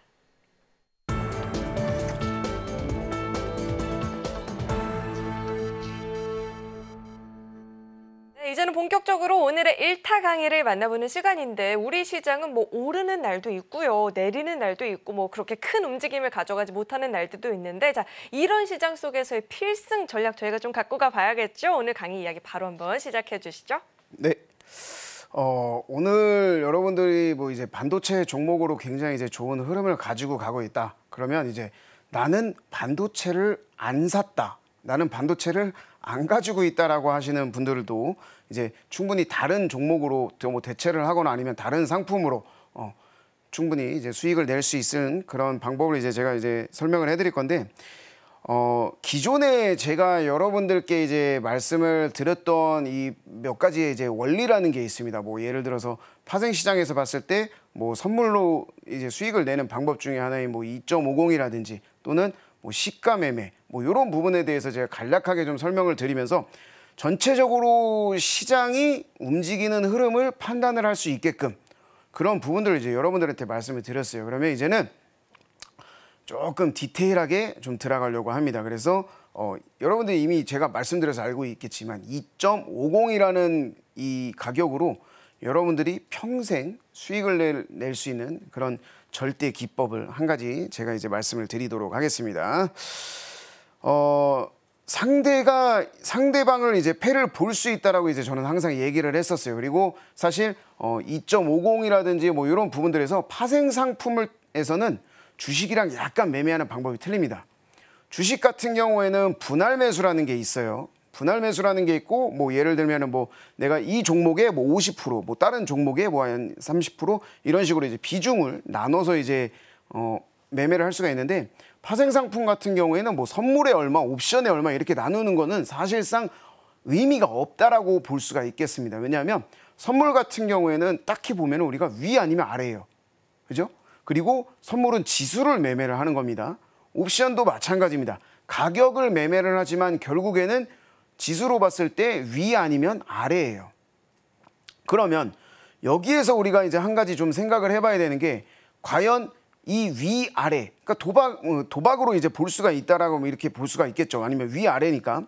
이제는 본격적으로 오늘의 일타 강의를 만나보는 시간인데 우리 시장은 뭐 오르는 날도 있고요. 내리는 날도 있고 뭐 그렇게 큰 움직임을 가져가지 못하는 날들도 있는데 자, 이런 시장 속에서의 필승 전략 저희가 좀 갖고 가 봐야겠죠. 오늘 강의 이야기 바로 한번 시작해 주시죠. 네. 어, 오늘 여러분들이 뭐 이제 반도체 종목으로 굉장히 이제 좋은 흐름을 가지고 가고 있다. 그러면 이제 나는 반도체를 안 샀다. 나는 반도체를 안 가지고 있다라고 하시는 분들도 이제 충분히 다른 종목으로 뭐 대체를 하거나 아니면 다른 상품으로 어, 충분히 이제 수익을 낼 수 있는 그런 방법을 이제 제가 이제 설명을 해드릴 건데 어, 기존에 제가 여러분들께 이제 말씀을 드렸던 이 몇 가지의 이제 원리라는 게 있습니다. 뭐 예를 들어서 파생 시장에서 봤을 때 뭐 선물로 이제 수익을 내는 방법 중에 하나인 뭐 2.50이라든지 또는 뭐 시가 매매 뭐 이런 부분에 대해서 제가 간략하게 좀 설명을 드리면서 전체적으로 시장이 움직이는 흐름을 판단을 할 수 있게끔 그런 부분들을 이제 여러분들한테 말씀을 드렸어요. 그러면 이제는 조금 디테일하게 좀 들어가려고 합니다. 그래서 어, 여러분들이 이미 제가 말씀드려서 알고 있겠지만 2.50이라는 이 가격으로 여러분들이 평생 수익을 낼 수 있는 그런 절대 기법을 한 가지 제가 이제 말씀을 드리도록 하겠습니다. 어, 상대가 상대방을 이제 패를 볼 수 있다라고 이제 저는 항상 얘기를 했었어요. 그리고 사실 어 2.50이라든지 뭐 이런 부분들에서 파생 상품에서는 을 주식이랑 약간 매매하는 방법이 틀립니다. 주식 같은 경우에는 분할 매수라는 게 있어요. 분할 매수라는 게 있고 뭐 예를 들면은 뭐 내가 이 종목에 뭐 50%뭐 다른 종목에 뭐 한 30% 이런 식으로 이제 비중을 나눠서 이제 어 매매를 할 수가 있는데 파생상품 같은 경우에는 뭐 선물에 얼마, 옵션에 얼마 이렇게 나누는 거는 사실상 의미가 없다라고 볼 수가 있겠습니다. 왜냐하면 선물 같은 경우에는 딱히 보면 우리가 위 아니면 아래예요. 그죠? 그리고 선물은 지수를 매매를 하는 겁니다. 옵션도 마찬가지입니다. 가격을 매매를 하지만 결국에는 지수로 봤을 때 위 아니면 아래예요. 그러면 여기에서 우리가 이제 한 가지 좀 생각을 해봐야 되는 게 과연 이위 아래 그러니까 도박 어, 도박으로 이제 볼 수가 있다라고 뭐 이렇게 볼 수가 있겠죠. 아니면 위 아래니까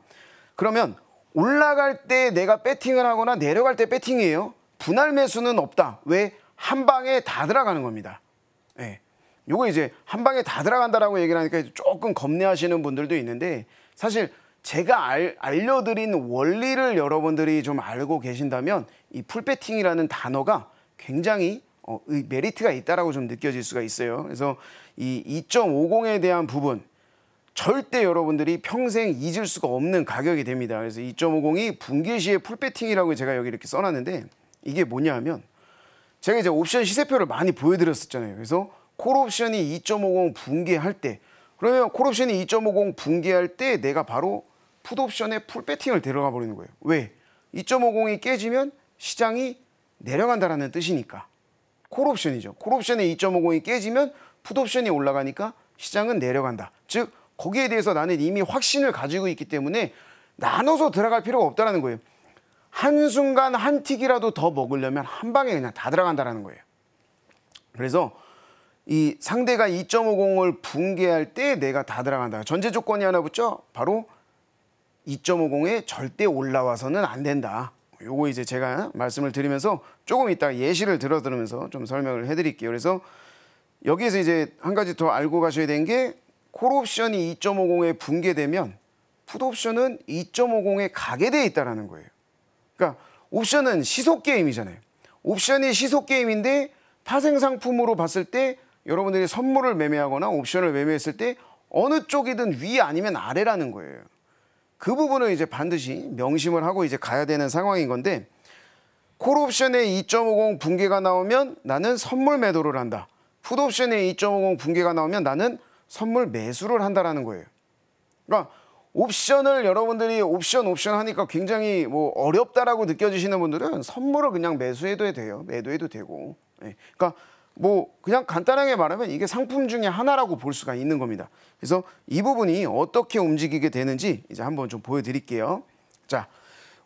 그러면 올라갈 때 내가 배팅을 하거나 내려갈 때 배팅이에요. 분할 매수는 없다. 왜? 한 방에 다 들어가는 겁니다. 예. 네. 요거 이제 한 방에 다 들어간다라고 얘기를 하니까 조금 겁내하시는 분들도 있는데 사실 제가 알, 알려드린 원리를 여러분들이 좀 알고 계신다면 이 풀배팅이라는 단어가 굉장히 어, 메리트가 있다라고 좀 느껴질 수가 있어요. 그래서 이 2.50에 대한 부분 절대 여러분들이 평생 잊을 수가 없는 가격이 됩니다. 그래서 2.50이 분괴 시의 풀배팅이라고 제가 여기 이렇게 써놨는데 이게 뭐냐 하면 제가 이제 옵션 시세표를 많이 보여드렸었잖아요. 그래서 콜옵션이 2.50 붕괴할 때 그러면 콜옵션이 2.50 붕괴할 때 내가 바로 풋옵션에 풀배팅을 데려가 버리는 거예요. 왜? 2.50이 깨지면 시장이 내려간다라는 뜻이니까. 콜옵션이죠. 콜옵션의 2 5 0이 깨지면 풋옵션이 올라가니까 시장은 내려간다. 즉 거기에 대해서 나는 이미 확신을 가지고 있기 때문에 나눠서 들어갈 필요가 없다라는 거예요. 한순간 한 틱이라도 더 먹으려면 한 방에 그냥 다 들어간다라는 거예요. 그래서 이 상대가 2.50을 붕괴할 때 내가 다 들어간다. 전제 조건이 하나 붙죠? 바로 2.50에 절대 올라와서는 안 된다. 요거 이제 제가 말씀을 드리면서 조금 이따 예시를 들어 들으면서 좀 설명을 해드릴게요. 그래서 여기에서 이제 한 가지 더 알고 가셔야 되는 게 콜옵션이 2.50에 붕괴되면 풋옵션은 2.50에 가게 돼 있다라는 거예요. 그러니까 옵션은 시속 게임이잖아요. 옵션이 시속 게임인데 파생 상품으로 봤을 때 여러분들이 선물을 매매하거나 옵션을 매매했을 때 어느 쪽이든 위 아니면 아래라는 거예요. 그 부분을 이제 반드시 명심을 하고 이제 가야 되는 상황인 건데 콜옵션에2.50 붕괴가 나오면 나는 선물 매도를 한다. 푸드옵션에2.50 붕괴가 나오면 나는 선물 매수를 한다라는 거예요. 그러니까 옵션을 여러분들이 옵션 옵션 하니까 굉장히 뭐 어렵다라고 느껴지시는 분들은 선물을 그냥 매수해도 돼요. 매도해도 되고. 예. 그러니까 뭐 그냥 간단하게 말하면 이게 상품 중에 하나라고 볼 수가 있는 겁니다. 그래서 이 부분이 어떻게 움직이게 되는지 이제 한번 좀 보여드릴게요. 자,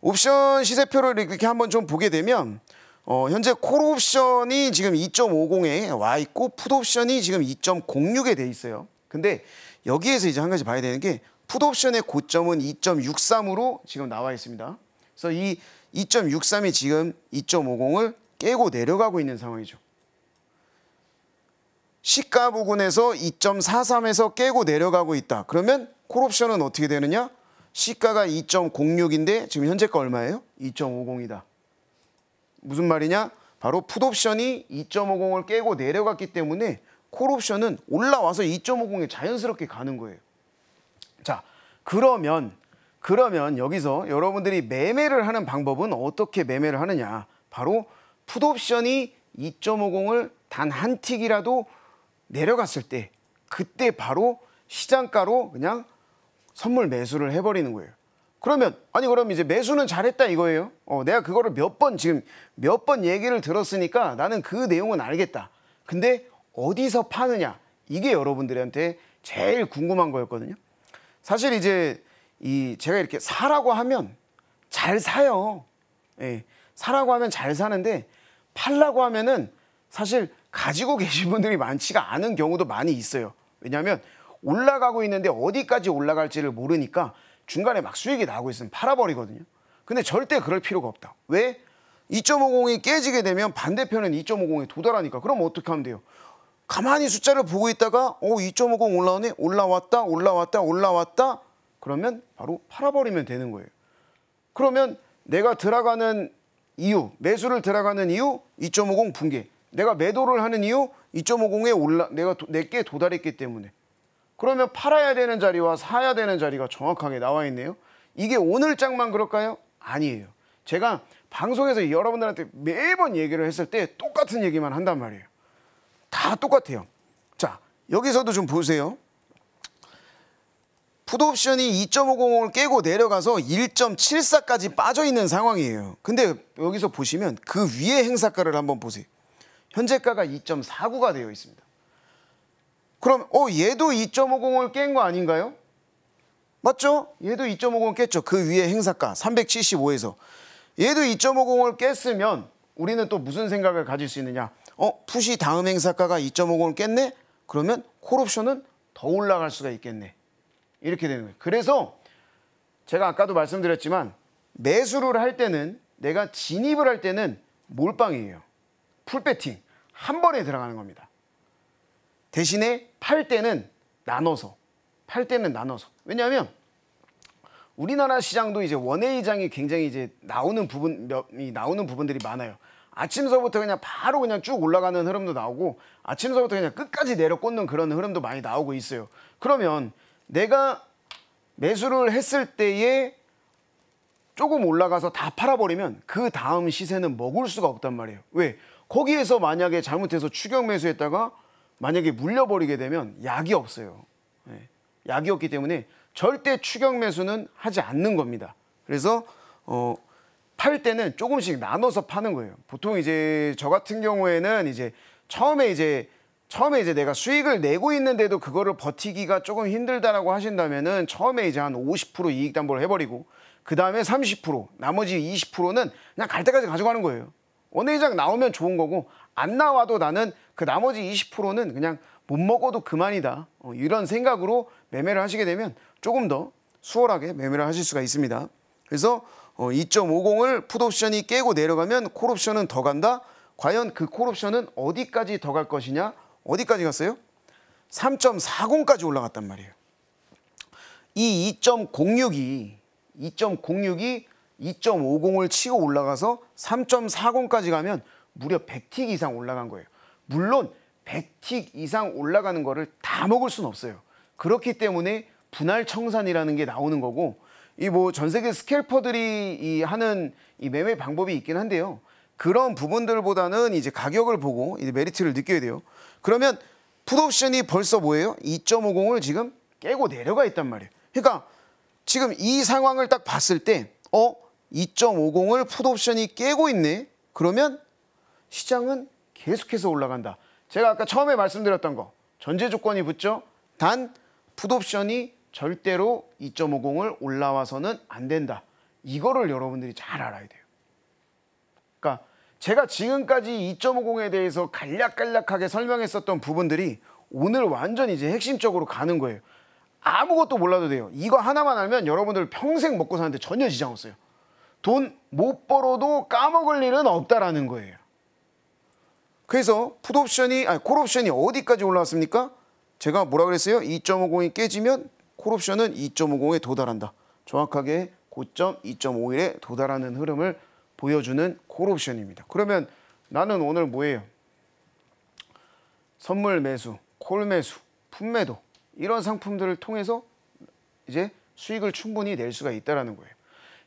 옵션 시세표를 이렇게 한번 좀 보게 되면 어, 현재 콜 옵션이 지금 2.50에 와 있고 푸드 옵션이 지금 2.06에 돼 있어요. 근데 여기에서 이제 한 가지 봐야 되는 게 푸드 옵션의 고점은 2.63으로 지금 나와 있습니다. 그래서 이 2.63이 지금 2.50을 깨고 내려가고 있는 상황이죠. 시가 부근에서 2.43에서 깨고 내려가고 있다. 그러면 콜옵션은 어떻게 되느냐? 시가가 2.06인데 지금 현재 가 얼마예요? 2.50이다. 무슨 말이냐? 바로 풋옵션이 2.50을 깨고 내려갔기 때문에 콜옵션은 올라와서 2.50에 자연스럽게 가는 거예요. 자, 그러면 그러면 여기서 여러분들이 매매를 하는 방법은 어떻게 매매를 하느냐? 바로 풋옵션이 2.50을 단 한 틱이라도 내려갔을 때 그때 바로 시장가로 그냥 선물 매수를 해버리는 거예요. 그러면 아니 그럼 이제 매수는 잘했다 이거예요. 어, 내가 그거를 몇 번 지금 몇 번 얘기를 들었으니까 나는 그 내용은 알겠다. 근데 어디서 파느냐 이게 여러분들한테 제일 궁금한 거였거든요. 사실 이제 이 제가 이렇게 사라고 하면 잘 사요. 예, 사라고 하면 잘 사는데 팔라고 하면은 사실 가지고 계신 분들이 많지가 않은 경우도 많이 있어요. 왜냐하면 올라가고 있는데 어디까지 올라갈지를 모르니까 중간에 막 수익이 나고 오 있으면 팔아버리거든요. 근데 절대 그럴 필요가 없다. 왜? 2.50이 깨지게 되면 반대편은 2.50에 도달하니까 그럼 어떻게 하면 돼요? 가만히 숫자를 보고 있다가 어, 오2.50 올라오네 올라왔다 올라왔다 올라왔다 그러면 바로 팔아버리면 되는 거예요. 그러면 내가 들어가는 이유 매수를 들어가는 이유 2.50 붕괴 내가 매도를 하는 이유 2.50에 올라 내가 내게 도달했기 때문에 그러면 팔아야 되는 자리와 사야 되는 자리가 정확하게 나와 있네요. 이게 오늘 장만 그럴까요? 아니에요. 제가 방송에서 여러분들한테 매번 얘기를 했을 때 똑같은 얘기만 한단 말이에요. 다 똑같아요. 자, 여기서도 좀 보세요. 푸드옵션이 2.50을 깨고 내려가서 1.74까지 빠져 있는 상황이에요. 근데 여기서 보시면 그 위에 행사가를 한번 보세요. 현재가가 2.49가 되어 있습니다. 그럼 어 얘도 2.50을 깬 거 아닌가요? 맞죠? 얘도 2.50을 깼죠. 그 위에 행사가 375에서 얘도 2.50을 깼으면 우리는 또 무슨 생각을 가질 수 있느냐? 어 푸시 다음 행사가가 2.50을 깼네? 그러면 콜옵션은 더 올라갈 수가 있겠네. 이렇게 되는 거예요. 그래서 제가 아까도 말씀드렸지만 매수를 할 때는 내가 진입을 할 때는 몰빵이에요. 풀배팅 한 번에 들어가는 겁니다. 대신에 팔 때는 나눠서 팔 때는 나눠서 왜냐하면 우리나라 시장도 이제 원예의장이 굉장히 이제 나오는 부분이 나오는 부분들이 많아요. 아침서부터 그냥 바로 그냥 쭉 올라가는 흐름도 나오고 아침서부터 그냥 끝까지 내려 꽂는 그런 흐름도 많이 나오고 있어요. 그러면 내가 매수를 했을 때에 조금 올라가서 다 팔아버리면 그 다음 시세는 먹을 수가 없단 말이에요. 왜? 거기에서 만약에 잘못해서 추격 매수했다가 만약에 물려버리게 되면 약이 없어요. 네. 약이 없기 때문에 절대 추격 매수는 하지 않는 겁니다. 그래서 어, 팔 때는 조금씩 나눠서 파는 거예요. 보통 이제 저 같은 경우에는 이제 처음에 이제 처음에 이제 내가 수익을 내고 있는데도 그거를 버티기가 조금 힘들다라고 하신다면은 처음에 이제 한 50% 이익 담보를 해버리고 그 다음에 30% 나머지 20%는 그냥 갈 때까지 가져가는 거예요. 원회의장 나오면 좋은 거고 안 나와도 나는 그 나머지 20%는 그냥 못 먹어도 그만이다. 어, 이런 생각으로 매매를 하시게 되면 조금 더 수월하게 매매를 하실 수가 있습니다. 그래서 어, 2.50을 풋옵션이 깨고 내려가면 콜옵션은 더 간다. 과연 그 콜옵션은 어디까지 더 갈 것이냐? 어디까지 갔어요? 3.40까지 올라갔단 말이에요. 이 2.06이 2.06이 2.50을 치고 올라가서 3.40까지 가면 무려 100틱 이상 올라간 거예요. 물론 100틱 이상 올라가는 거를 다 먹을 수는 없어요. 그렇기 때문에 분할 청산이라는 게 나오는 거고 이 뭐 전 세계 스캘퍼들이 이 하는 이 매매 방법이 있긴 한데요. 그런 부분들보다는 이제 가격을 보고 이제 메리트를 느껴야 돼요. 그러면 풋옵션이 벌써 뭐예요? 2.50을 지금 깨고 내려가 있단 말이에요. 그러니까 지금 이 상황을 딱 봤을 때 어? 2.50을 풋옵션이 깨고 있네. 그러면 시장은 계속해서 올라간다. 제가 아까 처음에 말씀드렸던 거 전제 조건이 붙죠. 단 풋옵션이 절대로 2.50을 올라와서는 안 된다. 이거를 여러분들이 잘 알아야 돼요. 그러니까 제가 지금까지 2.50에 대해서 간략간략하게 설명했었던 부분들이 오늘 완전 이제 핵심적으로 가는 거예요. 아무것도 몰라도 돼요. 이거 하나만 알면 여러분들 평생 먹고 사는데 전혀 지장 없어요. 돈못 벌어도 까먹을 일은 없다라는 거예요. 그래서 풋옵션이 아니 콜옵션이 어디까지 올라왔습니까? 제가 뭐라 그랬어요? 2.50이 깨지면 콜옵션은 2.50에 도달한다. 정확하게 고점 2.51에 도달하는 흐름을 보여주는 콜옵션입니다. 그러면 나는 오늘 뭐예요? 선물 매수, 콜 매수, 품매도 이런 상품들을 통해서 이제 수익을 충분히 낼 수가 있다라는 거예요.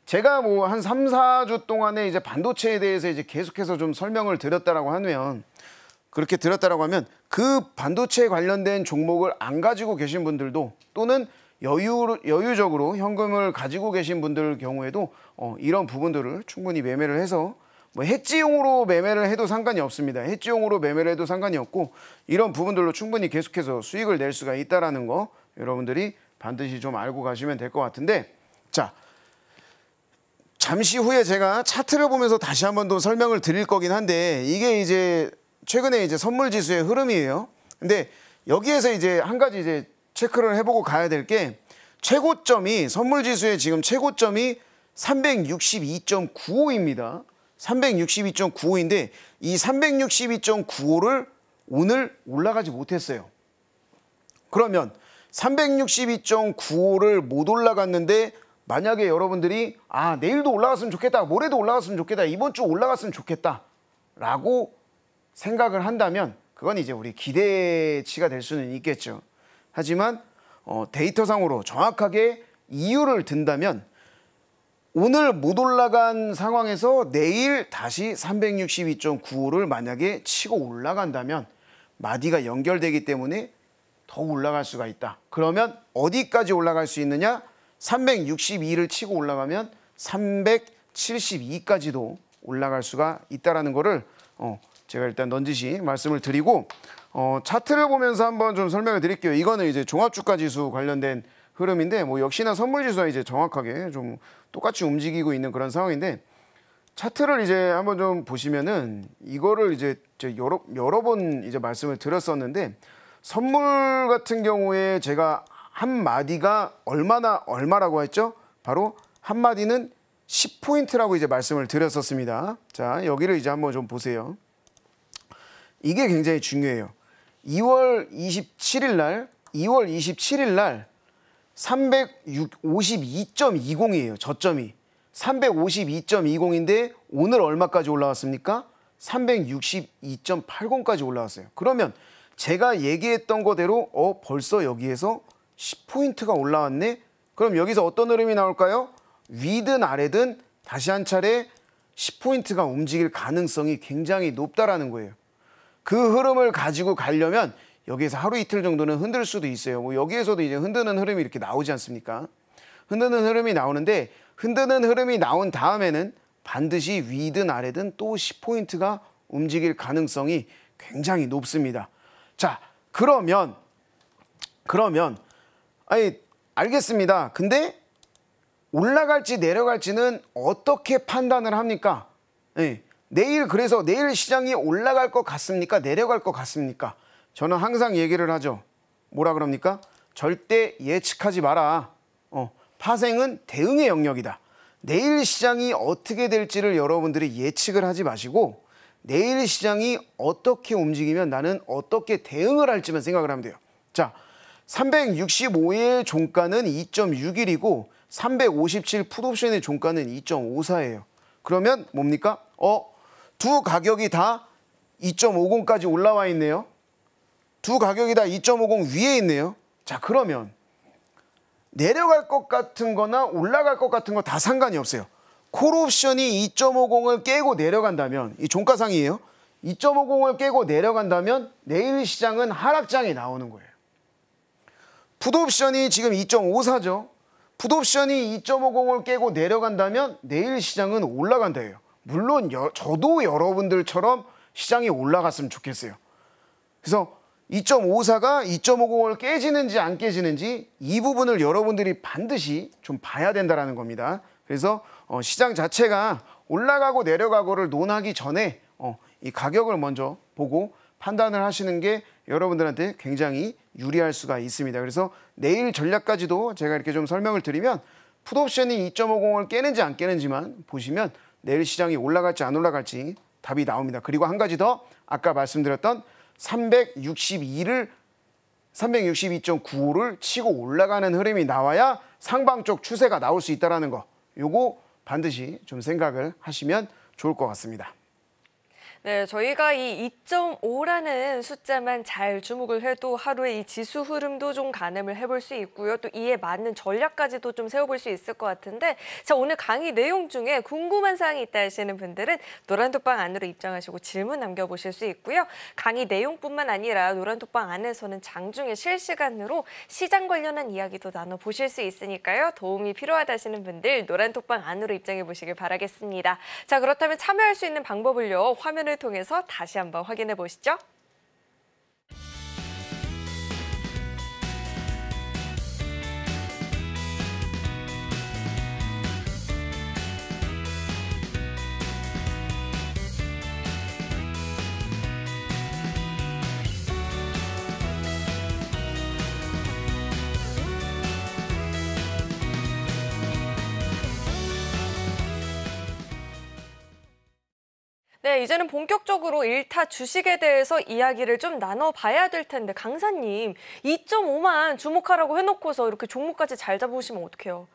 제가 뭐 한 3, 4주 동안에 이제 반도체에 대해서 이제 계속해서 좀 설명을 드렸다라고 하면 그렇게 드렸다라고 하면 그 반도체에 관련된 종목을 안 가지고 계신 분들도 또는 여유 여유적으로 현금을 가지고 계신 분들 경우에도 어, 이런 부분들을 충분히 매매를 해서 뭐 해지용으로 매매를 해도 상관이 없습니다. 해지용으로 매매를 해도 상관이 없고 이런 부분들로 충분히 계속해서 수익을 낼 수가 있다라는 거 여러분들이 반드시 좀 알고 가시면 될 것 같은데 자 잠시 후에 제가 차트를 보면서 다시 한 번 더 설명을 드릴 거긴 한데 이게 이제 최근에 이제 선물 지수의 흐름이에요. 근데 여기에서 이제 한 가지 이제 체크를 해보고 가야 될 게 최고점이 선물 지수의 지금 최고점이 362.95입니다. 362.95인데 이 362.95를 오늘 올라가지 못했어요. 그러면 362.95를 못 올라갔는데 만약에 여러분들이 아 내일도 올라갔으면 좋겠다 모레도 올라갔으면 좋겠다 이번 주 올라갔으면 좋겠다 라고 생각을 한다면 그건 이제 우리 기대치가 될 수는 있겠죠 하지만 어, 데이터상으로 정확하게 이유를 든다면 오늘 못 올라간 상황에서 내일 다시 362.95를 만약에 치고 올라간다면 마디가 연결되기 때문에 더 올라갈 수가 있다 그러면 어디까지 올라갈 수 있느냐 362를 치고 올라가면 372까지도 올라갈 수가 있다라는 거를 어, 제가 일단 넌지시 말씀을 드리고 어, 차트를 보면서 한번 좀 설명을 드릴게요. 이거는 이제 종합주가 지수 관련된 흐름인데 뭐 역시나 선물지수와 이제 정확하게 좀 똑같이 움직이고 있는 그런 상황인데 차트를 이제 한번 좀 보시면은 이거를 이제 여러 여러 번 이제 말씀을 드렸었는데 선물 같은 경우에 제가 한 마디가 얼마나 얼마라고 했죠? 바로 한 마디는 10포인트라고 이제 말씀을 드렸었습니다. 자, 여기를 이제 한번 좀 보세요. 이게 굉장히 중요해요. 2월 27일 날, 2월 27일 날 352.20이에요. 저점이. 352.20인데 오늘 얼마까지 올라왔습니까? 362.80까지 올라왔어요. 그러면 제가 얘기했던 거대로 어 벌써 여기에서 10포인트가 올라왔네. 그럼 여기서 어떤 흐름이 나올까요? 위든 아래든 다시 한 차례 10포인트가 움직일 가능성이 굉장히 높다라는 거예요. 그 흐름을 가지고 가려면 여기에서 하루 이틀 정도는 흔들 수도 있어요. 뭐 여기에서도 이제 흔드는 흐름이 이렇게 나오지 않습니까? 흔드는 흐름이 나오는데 흔드는 흐름이 나온 다음에는 반드시 위든 아래든 또 10포인트가 움직일 가능성이 굉장히 높습니다. 자, 그러면 그러면 아니 알겠습니다. 근데 올라갈지 내려갈지는 어떻게 판단을 합니까? 네. 내일 그래서 내일 시장이 올라갈 것 같습니까? 내려갈 것 같습니까? 저는 항상 얘기를 하죠. 뭐라 그럽니까? 절대 예측하지 마라. 어, 파생은 대응의 영역이다. 내일 시장이 어떻게 될지를 여러분들이 예측을 하지 마시고 내일 시장이 어떻게 움직이면 나는 어떻게 대응을 할지만 생각을 하면 돼요. 자, 365일 종가는 2.61이고 357 풋옵션의 종가는 2.54예요. 그러면 뭡니까? 어, 두 가격이 다 2.50까지 올라와 있네요. 두 가격이 다 2.50 위에 있네요. 자, 그러면 내려갈 것 같은 거나 올라갈 것 같은 거 다 상관이 없어요. 콜옵션이 2.50을 깨고 내려간다면 이 종가상이에요. 2.50을 깨고 내려간다면 내일 시장은 하락장이 나오는 거예요. 푸드옵션이 지금 2.54죠. 푸드옵션이 2.50을 깨고 내려간다면 내일 시장은 올라간대요 물론 여, 저도 여러분들처럼 시장이 올라갔으면 좋겠어요. 그래서 2.54가 2.50을 깨지는지 안 깨지는지 이 부분을 여러분들이 반드시 좀 봐야 된다는 겁니다. 그래서 어, 시장 자체가 올라가고 내려가고를 논하기 전에 어, 이 가격을 먼저 보고 판단을 하시는 게 여러분들한테 굉장히 유리할 수가 있습니다. 그래서 내일 전략까지도 제가 이렇게 좀 설명을 드리면 풋옵션이 2.50을 깨는지 안 깨는지만 보시면 내일 시장이 올라갈지 안 올라갈지 답이 나옵니다. 그리고 한 가지 더 아까 말씀드렸던 362를 362.95를 치고 올라가는 흐름이 나와야 상방 쪽 추세가 나올 수있다는 거. 요거 반드시 좀 생각을 하시면 좋을 것 같습니다. 네, 저희가 이 2.5라는 숫자만 잘 주목을 해도 하루에이 지수 흐름도 좀 가늠을 해볼 수 있고요. 또 이에 맞는 전략까지도 좀 세워볼 수 있을 것 같은데 자 오늘 강의 내용 중에 궁금한 사항이 있다 하시는 분들은 노란톡방 안으로 입장하시고 질문 남겨보실 수 있고요. 강의 내용뿐만 아니라 노란톡방 안에서는 장중에 실시간으로 시장 관련한 이야기도 나눠보실 수 있으니까요. 도움이 필요하다 하시는 분들 노란톡방 안으로 입장해 보시길 바라겠습니다. 자 그렇다면 참여할 수 있는 방법을요. 화면을 통해서 다시 한번 확인해 보시죠. 네, 이제는 본격적으로 일타 주식에 대해서 이야기를 좀 나눠봐야 될 텐데 강사님 2.5만 주목하라고 해놓고서 이렇게 종목까지 잘 잡으시면 어떡해요?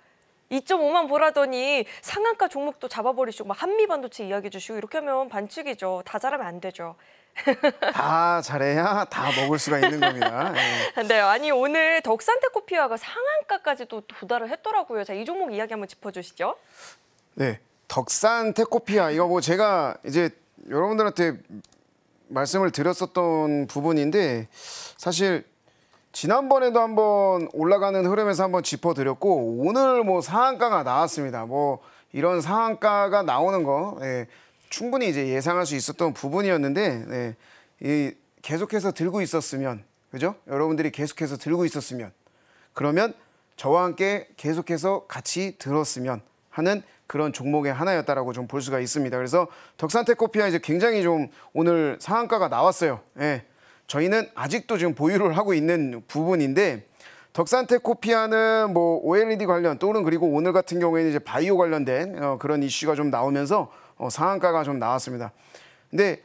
2.5만 보라더니 상한가 종목도 잡아버리시고 막 한미 반도체 이야기해 주시고 이렇게 하면 반칙이죠. 다 잘하면 안 되죠. <laughs> 다 잘해야 다 먹을 수가 있는 겁니다. 예. 네, 아니 오늘 덕산테코피아가 상한가까지도 도달을 했더라고요. 자, 이 종목 이야기 한번 짚어주시죠. 네, 덕산 테코피아 이거 뭐 제가 이제 여러분들한테 말씀을 드렸었던 부분인데 사실 지난번에도 한번 올라가는 흐름에서 한번 짚어드렸고 오늘 뭐 상한가가 나왔습니다. 뭐 이런 상한가가 나오는 거 예, 충분히 이제 예상할 수 있었던 부분이었는데 예, 이 계속해서 들고 있었으면 그죠? 여러분들이 계속해서 들고 있었으면 그러면 저와 함께 계속해서 같이 들었으면 하는 그런 종목의 하나였다라고 좀 볼 수가 있습니다. 그래서 덕산테 코피아 이제 굉장히 좀 오늘 상한가가 나왔어요. 예. 저희는 아직도 지금 보유를 하고 있는 부분인데 덕산테 코피아는 뭐 OLED 관련 또는 그리고 오늘 같은 경우에는 이제 바이오 관련된 어, 그런 이슈가 좀 나오면서 어, 상한가가 좀 나왔습니다. 근데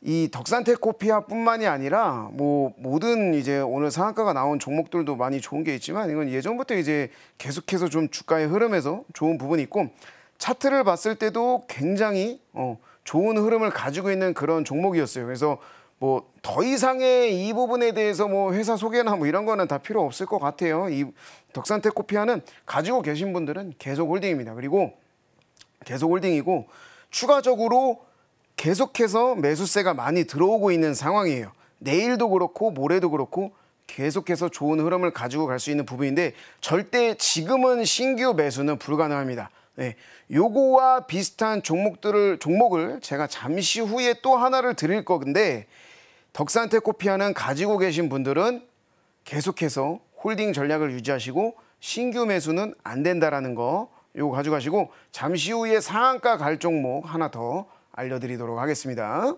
이 덕산테 코피아뿐만이 아니라 뭐 모든 이제 오늘 상한가가 나온 종목들도 많이 좋은 게 있지만 이건 예전부터 이제 계속해서 좀 주가의 흐름에서 좋은 부분이 있고 차트를 봤을 때도 굉장히 어, 좋은 흐름을 가지고 있는 그런 종목이었어요. 그래서 뭐 더 이상의 이 부분에 대해서 뭐 회사 소개나 뭐 이런 거는 다 필요 없을 것 같아요. 이 덕산테 코피아는 가지고 계신 분들은 계속 홀딩입니다. 그리고 계속 홀딩이고 추가적으로 계속해서 매수세가 많이 들어오고 있는 상황이에요. 내일도 그렇고 모레도 그렇고 계속해서 좋은 흐름을 가지고 갈 수 있는 부분인데 절대 지금은 신규 매수는 불가능합니다. 네, 요거와 비슷한 종목들을 종목을 제가 잠시 후에 또 하나를 드릴 건데 덕산테코피아는 가지고 계신 분들은 계속해서 홀딩 전략을 유지하시고 신규 매수는 안 된다라는 거 요거 가져가시고 잠시 후에 상한가 갈 종목 하나 더 알려드리도록 하겠습니다.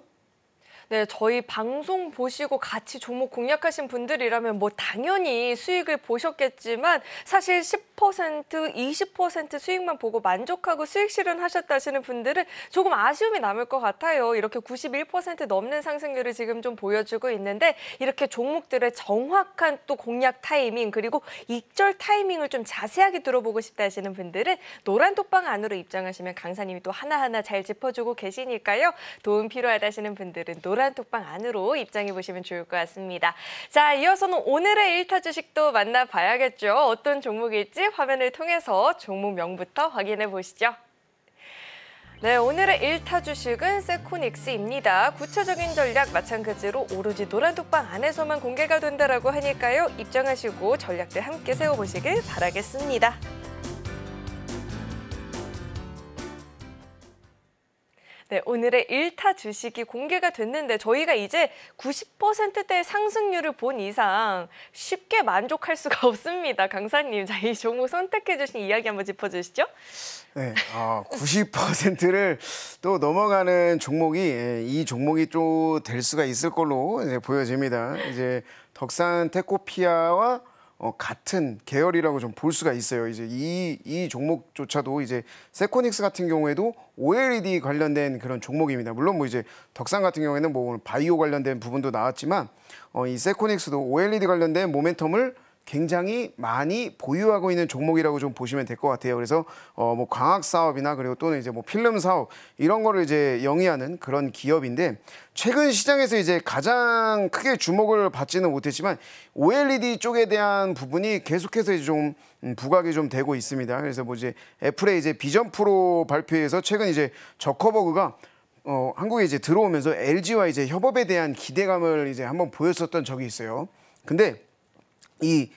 네, 저희 방송 보시고 같이 종목 공략하신 분들이라면 뭐 당연히 수익을 보셨겠지만 사실 10%, 20% 수익만 보고 만족하고 수익 실현하셨다 하시는 분들은 조금 아쉬움이 남을 것 같아요. 이렇게 91% 넘는 상승률을 지금 좀 보여주고 있는데 이렇게 종목들의 정확한 또 공략 타이밍 그리고 익절 타이밍을 좀 자세하게 들어보고 싶다 하시는 분들은 노란 독방 안으로 입장하시면 강사님이 또 하나하나 잘 짚어주고 계시니까요. 도움 필요하다 하시는 분들은 노란 노란톡방 안으로 입장해 보시면 좋을 것 같습니다. 자, 이어서는 오늘의 일타 주식도 만나봐야겠죠. 어떤 종목일지 화면을 통해서 종목명부터 확인해 보시죠. 네, 오늘의 일타 주식은 세코닉스입니다. 구체적인 전략 마찬가지로 오로지 노란톡방 안에서만 공개가 된다고 하니까요. 입장하시고 전략들 함께 세워보시길 바라겠습니다. 네, 오늘의 1타 주식이 공개가 됐는데 저희가 이제 90%대 상승률을 본 이상 쉽게 만족할 수가 <laughs> 없습니다. 강사님, 자, 이 종목 선택해 주신 이야기 한번 짚어 주시죠. 네, 아, 90%를 또 넘어가는 종목이 예, 이 종목이 또 될 수가 있을 걸로 이제 네, 보여집니다. 이제 덕산 테코피아와 어, 같은 계열이라고 좀 볼 수가 있어요. 이제 이, 이 종목조차도 이제 세코닉스 같은 경우에도 OLED 관련된 그런 종목입니다. 물론 뭐 이제 덕산 같은 경우에는 뭐 바이오 관련된 부분도 나왔지만 어, 이 세코닉스도 OLED 관련된 모멘텀을 굉장히 많이 보유하고 있는 종목이라고 좀 보시면 될 것 같아요. 그래서 어 뭐 광학 사업이나 그리고 또는 이제 뭐 필름 사업 이런 거를 이제 영위하는 그런 기업인데 최근 시장에서 이제 가장 크게 주목을 받지는 못했지만 OLED 쪽에 대한 부분이 계속해서 이제 좀 음, 부각이 좀 되고 있습니다. 그래서 뭐 이제 애플의 이제 비전 프로 발표에서 최근 이제 저커버그가 어 한국에 이제 들어오면서 LG와 이제 협업에 대한 기대감을 이제 한번 보였었던 적이 있어요. 근데 이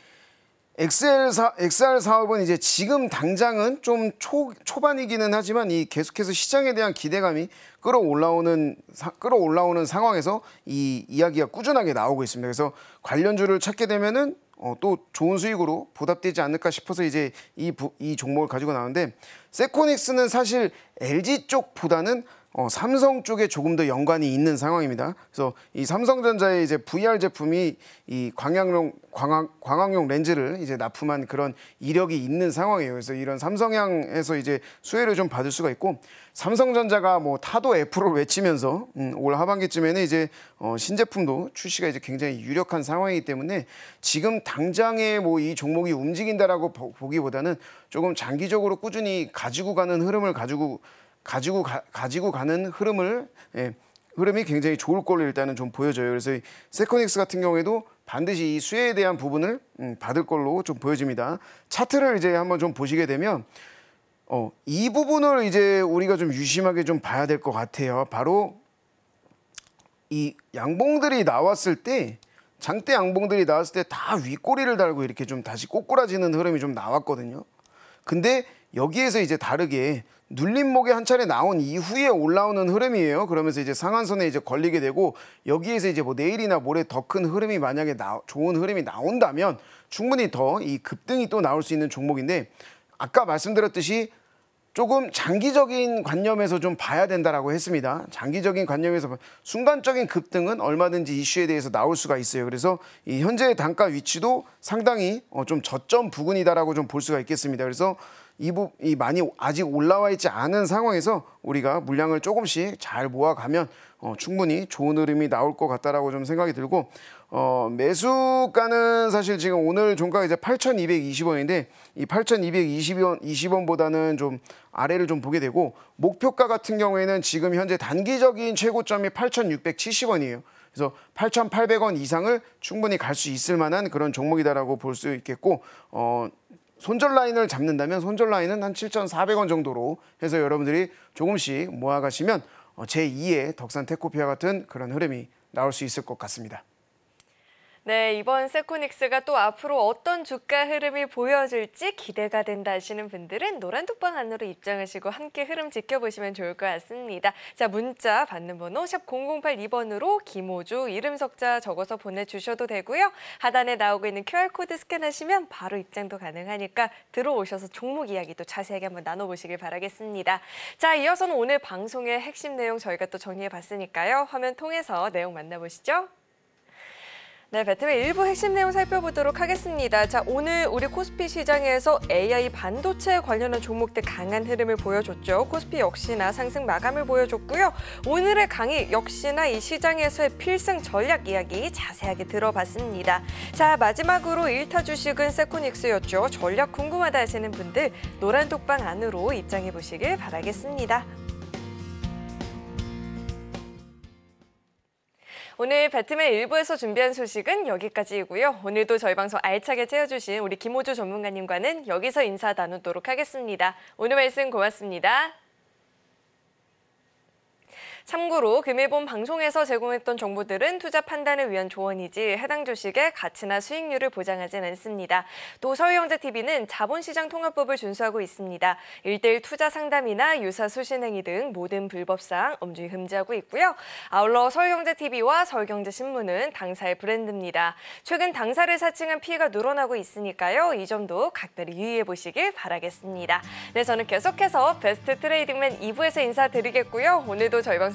엑셀 사, XR 사업은 이제 지금 당장은 좀 초, 초반이기는 하지만 이 계속해서 시장에 대한 기대감이 끌어올라오는 사, 끌어올라오는 상황에서 이 이야기가 꾸준하게 나오고 있습니다. 그래서 관련주를 찾게 되면은 어, 또 좋은 수익으로 보답되지 않을까 싶어서 이제 이, 부, 이 종목을 가지고 나오는데 세코닉스는 사실 LG 쪽보다는 어, 삼성 쪽에 조금 더 연관이 있는 상황입니다. 그래서 이 삼성전자의 이제 VR 제품이 이 광학용 광학, 광학용 렌즈를 이제 납품한 그런 이력이 있는 상황이에요. 그래서 이런 삼성향에서 이제 수혜를 좀 받을 수가 있고 삼성전자가 뭐 타도 F를 외치면서 음, 올 하반기쯤에는 이제 어, 신제품도 출시가 이제 굉장히 유력한 상황이기 때문에 지금 당장에 뭐이 종목이 움직인다라고 보, 보기보다는 조금 장기적으로 꾸준히 가지고 가는 흐름을 가지고 가지고 가, 가지고 가는 흐름을 예, 흐름이 굉장히 좋을 걸로 일단은 좀 보여져요. 그래서 세컨닉스 같은 경우에도 반드시 이 수혜에 대한 부분을 음, 받을 걸로 좀 보여집니다. 차트를 이제 한번 좀 보시게 되면 어, 이 부분을 이제 우리가 좀 유심하게 좀 봐야 될 것 같아요. 바로 이 양봉들이 나왔을 때 장대 양봉들이 나왔을 때 다 윗꼬리를 달고 이렇게 좀 다시 꼬꾸라지는 흐름이 좀 나왔거든요. 근데 여기에서 이제 다르게 눌림목이 한 차례 나온 이후에 올라오는 흐름이에요. 그러면서 이제 상한선에 이제 걸리게 되고 여기에서 이제 뭐 내일이나 모레 더 큰 흐름이 만약에 나, 좋은 흐름이 나온다면 충분히 더 이 급등이 또 나올 수 있는 종목인데 아까 말씀드렸듯이 조금 장기적인 관념에서 좀 봐야 된다라고 했습니다. 장기적인 관념에서 순간적인 급등은 얼마든지 이슈에 대해서 나올 수가 있어요. 그래서 이 현재의 단가 위치도 상당히 어 좀 저점 부근이다라고 좀 볼 수가 있겠습니다. 그래서 이, 부, 이 많이 아직 올라와 있지 않은 상황에서 우리가 물량을 조금씩 잘 모아가면 어, 충분히 좋은 흐름이 나올 것 같다라고 좀 생각이 들고 어, 매수가는 사실 지금 오늘 종가가 이제 8,220원인데 이 8,220원 20원보다는 좀 아래를 좀 보게 되고 목표가 같은 경우에는 지금 현재 단기적인 최고점이 8,670원이에요. 그래서 8,800원 이상을 충분히 갈 수 있을 만한 그런 종목이다라고 볼 수 있겠고 어 손절 라인을 잡는다면 손절 라인은 한 7,400원 정도로 해서 여러분들이 조금씩 모아가시면 어, 제2의 덕산 테코피아 같은 그런 흐름이 나올 수 있을 것 같습니다. 네, 이번 세코닉스가 또 앞으로 어떤 주가 흐름이 보여질지 기대가 된다 하시는 분들은 노란 뚝방 안으로 입장하시고 함께 흐름 지켜보시면 좋을 것 같습니다. 자, 문자 받는 번호 샵 0082번으로 김호주 이름 석자 적어서 보내주셔도 되고요. 하단에 나오고 있는 QR코드 스캔하시면 바로 입장도 가능하니까 들어오셔서 종목 이야기도 자세하게 한번 나눠보시길 바라겠습니다. 자, 이어서는 오늘 방송의 핵심 내용 저희가 또 정리해봤으니까요. 화면 통해서 내용 만나보시죠. 네, 배트맨 일부 핵심 내용 살펴보도록 하겠습니다. 자, 오늘 우리 코스피 시장에서 AI 반도체 관련한 종목들 강한 흐름을 보여줬죠. 코스피 역시나 상승 마감을 보여줬고요. 오늘의 강의 역시나 이 시장에서의 필승 전략 이야기 자세하게 들어봤습니다. 자, 마지막으로 일타 주식은 세코닉스였죠. 전략 궁금하다 하시는 분들 노란 독방 안으로 입장해 보시길 바라겠습니다. 오늘 배트맨 일부에서 준비한 소식은 여기까지이고요. 오늘도 저희 방송 알차게 채워주신 우리 김호주 전문가님과는 여기서 인사 나누도록 하겠습니다. 오늘 말씀 고맙습니다. 참고로 금일본 방송에서 제공했던 정보들은 투자 판단을 위한 조언이지 해당 주식의 가치나 수익률을 보장하진 않습니다. 또 서유형제TV는 자본시장 통합법을 준수하고 있습니다. 일대일 투자 상담이나 유사 수신행위 등 모든 불법사항 엄중히 금지하고 있고요. 아울러 서울경제TV와 서울경제신문은 당사의 브랜드입니다. 최근 당사를 사칭한 피해가 늘어나고 있으니까요. 이 점도 각별히 유의해 보시길 바라겠습니다. 네, 저는 계속해서 베스트 트레이딩맨 2부에서 인사드리겠고요. 오늘도 저희 방송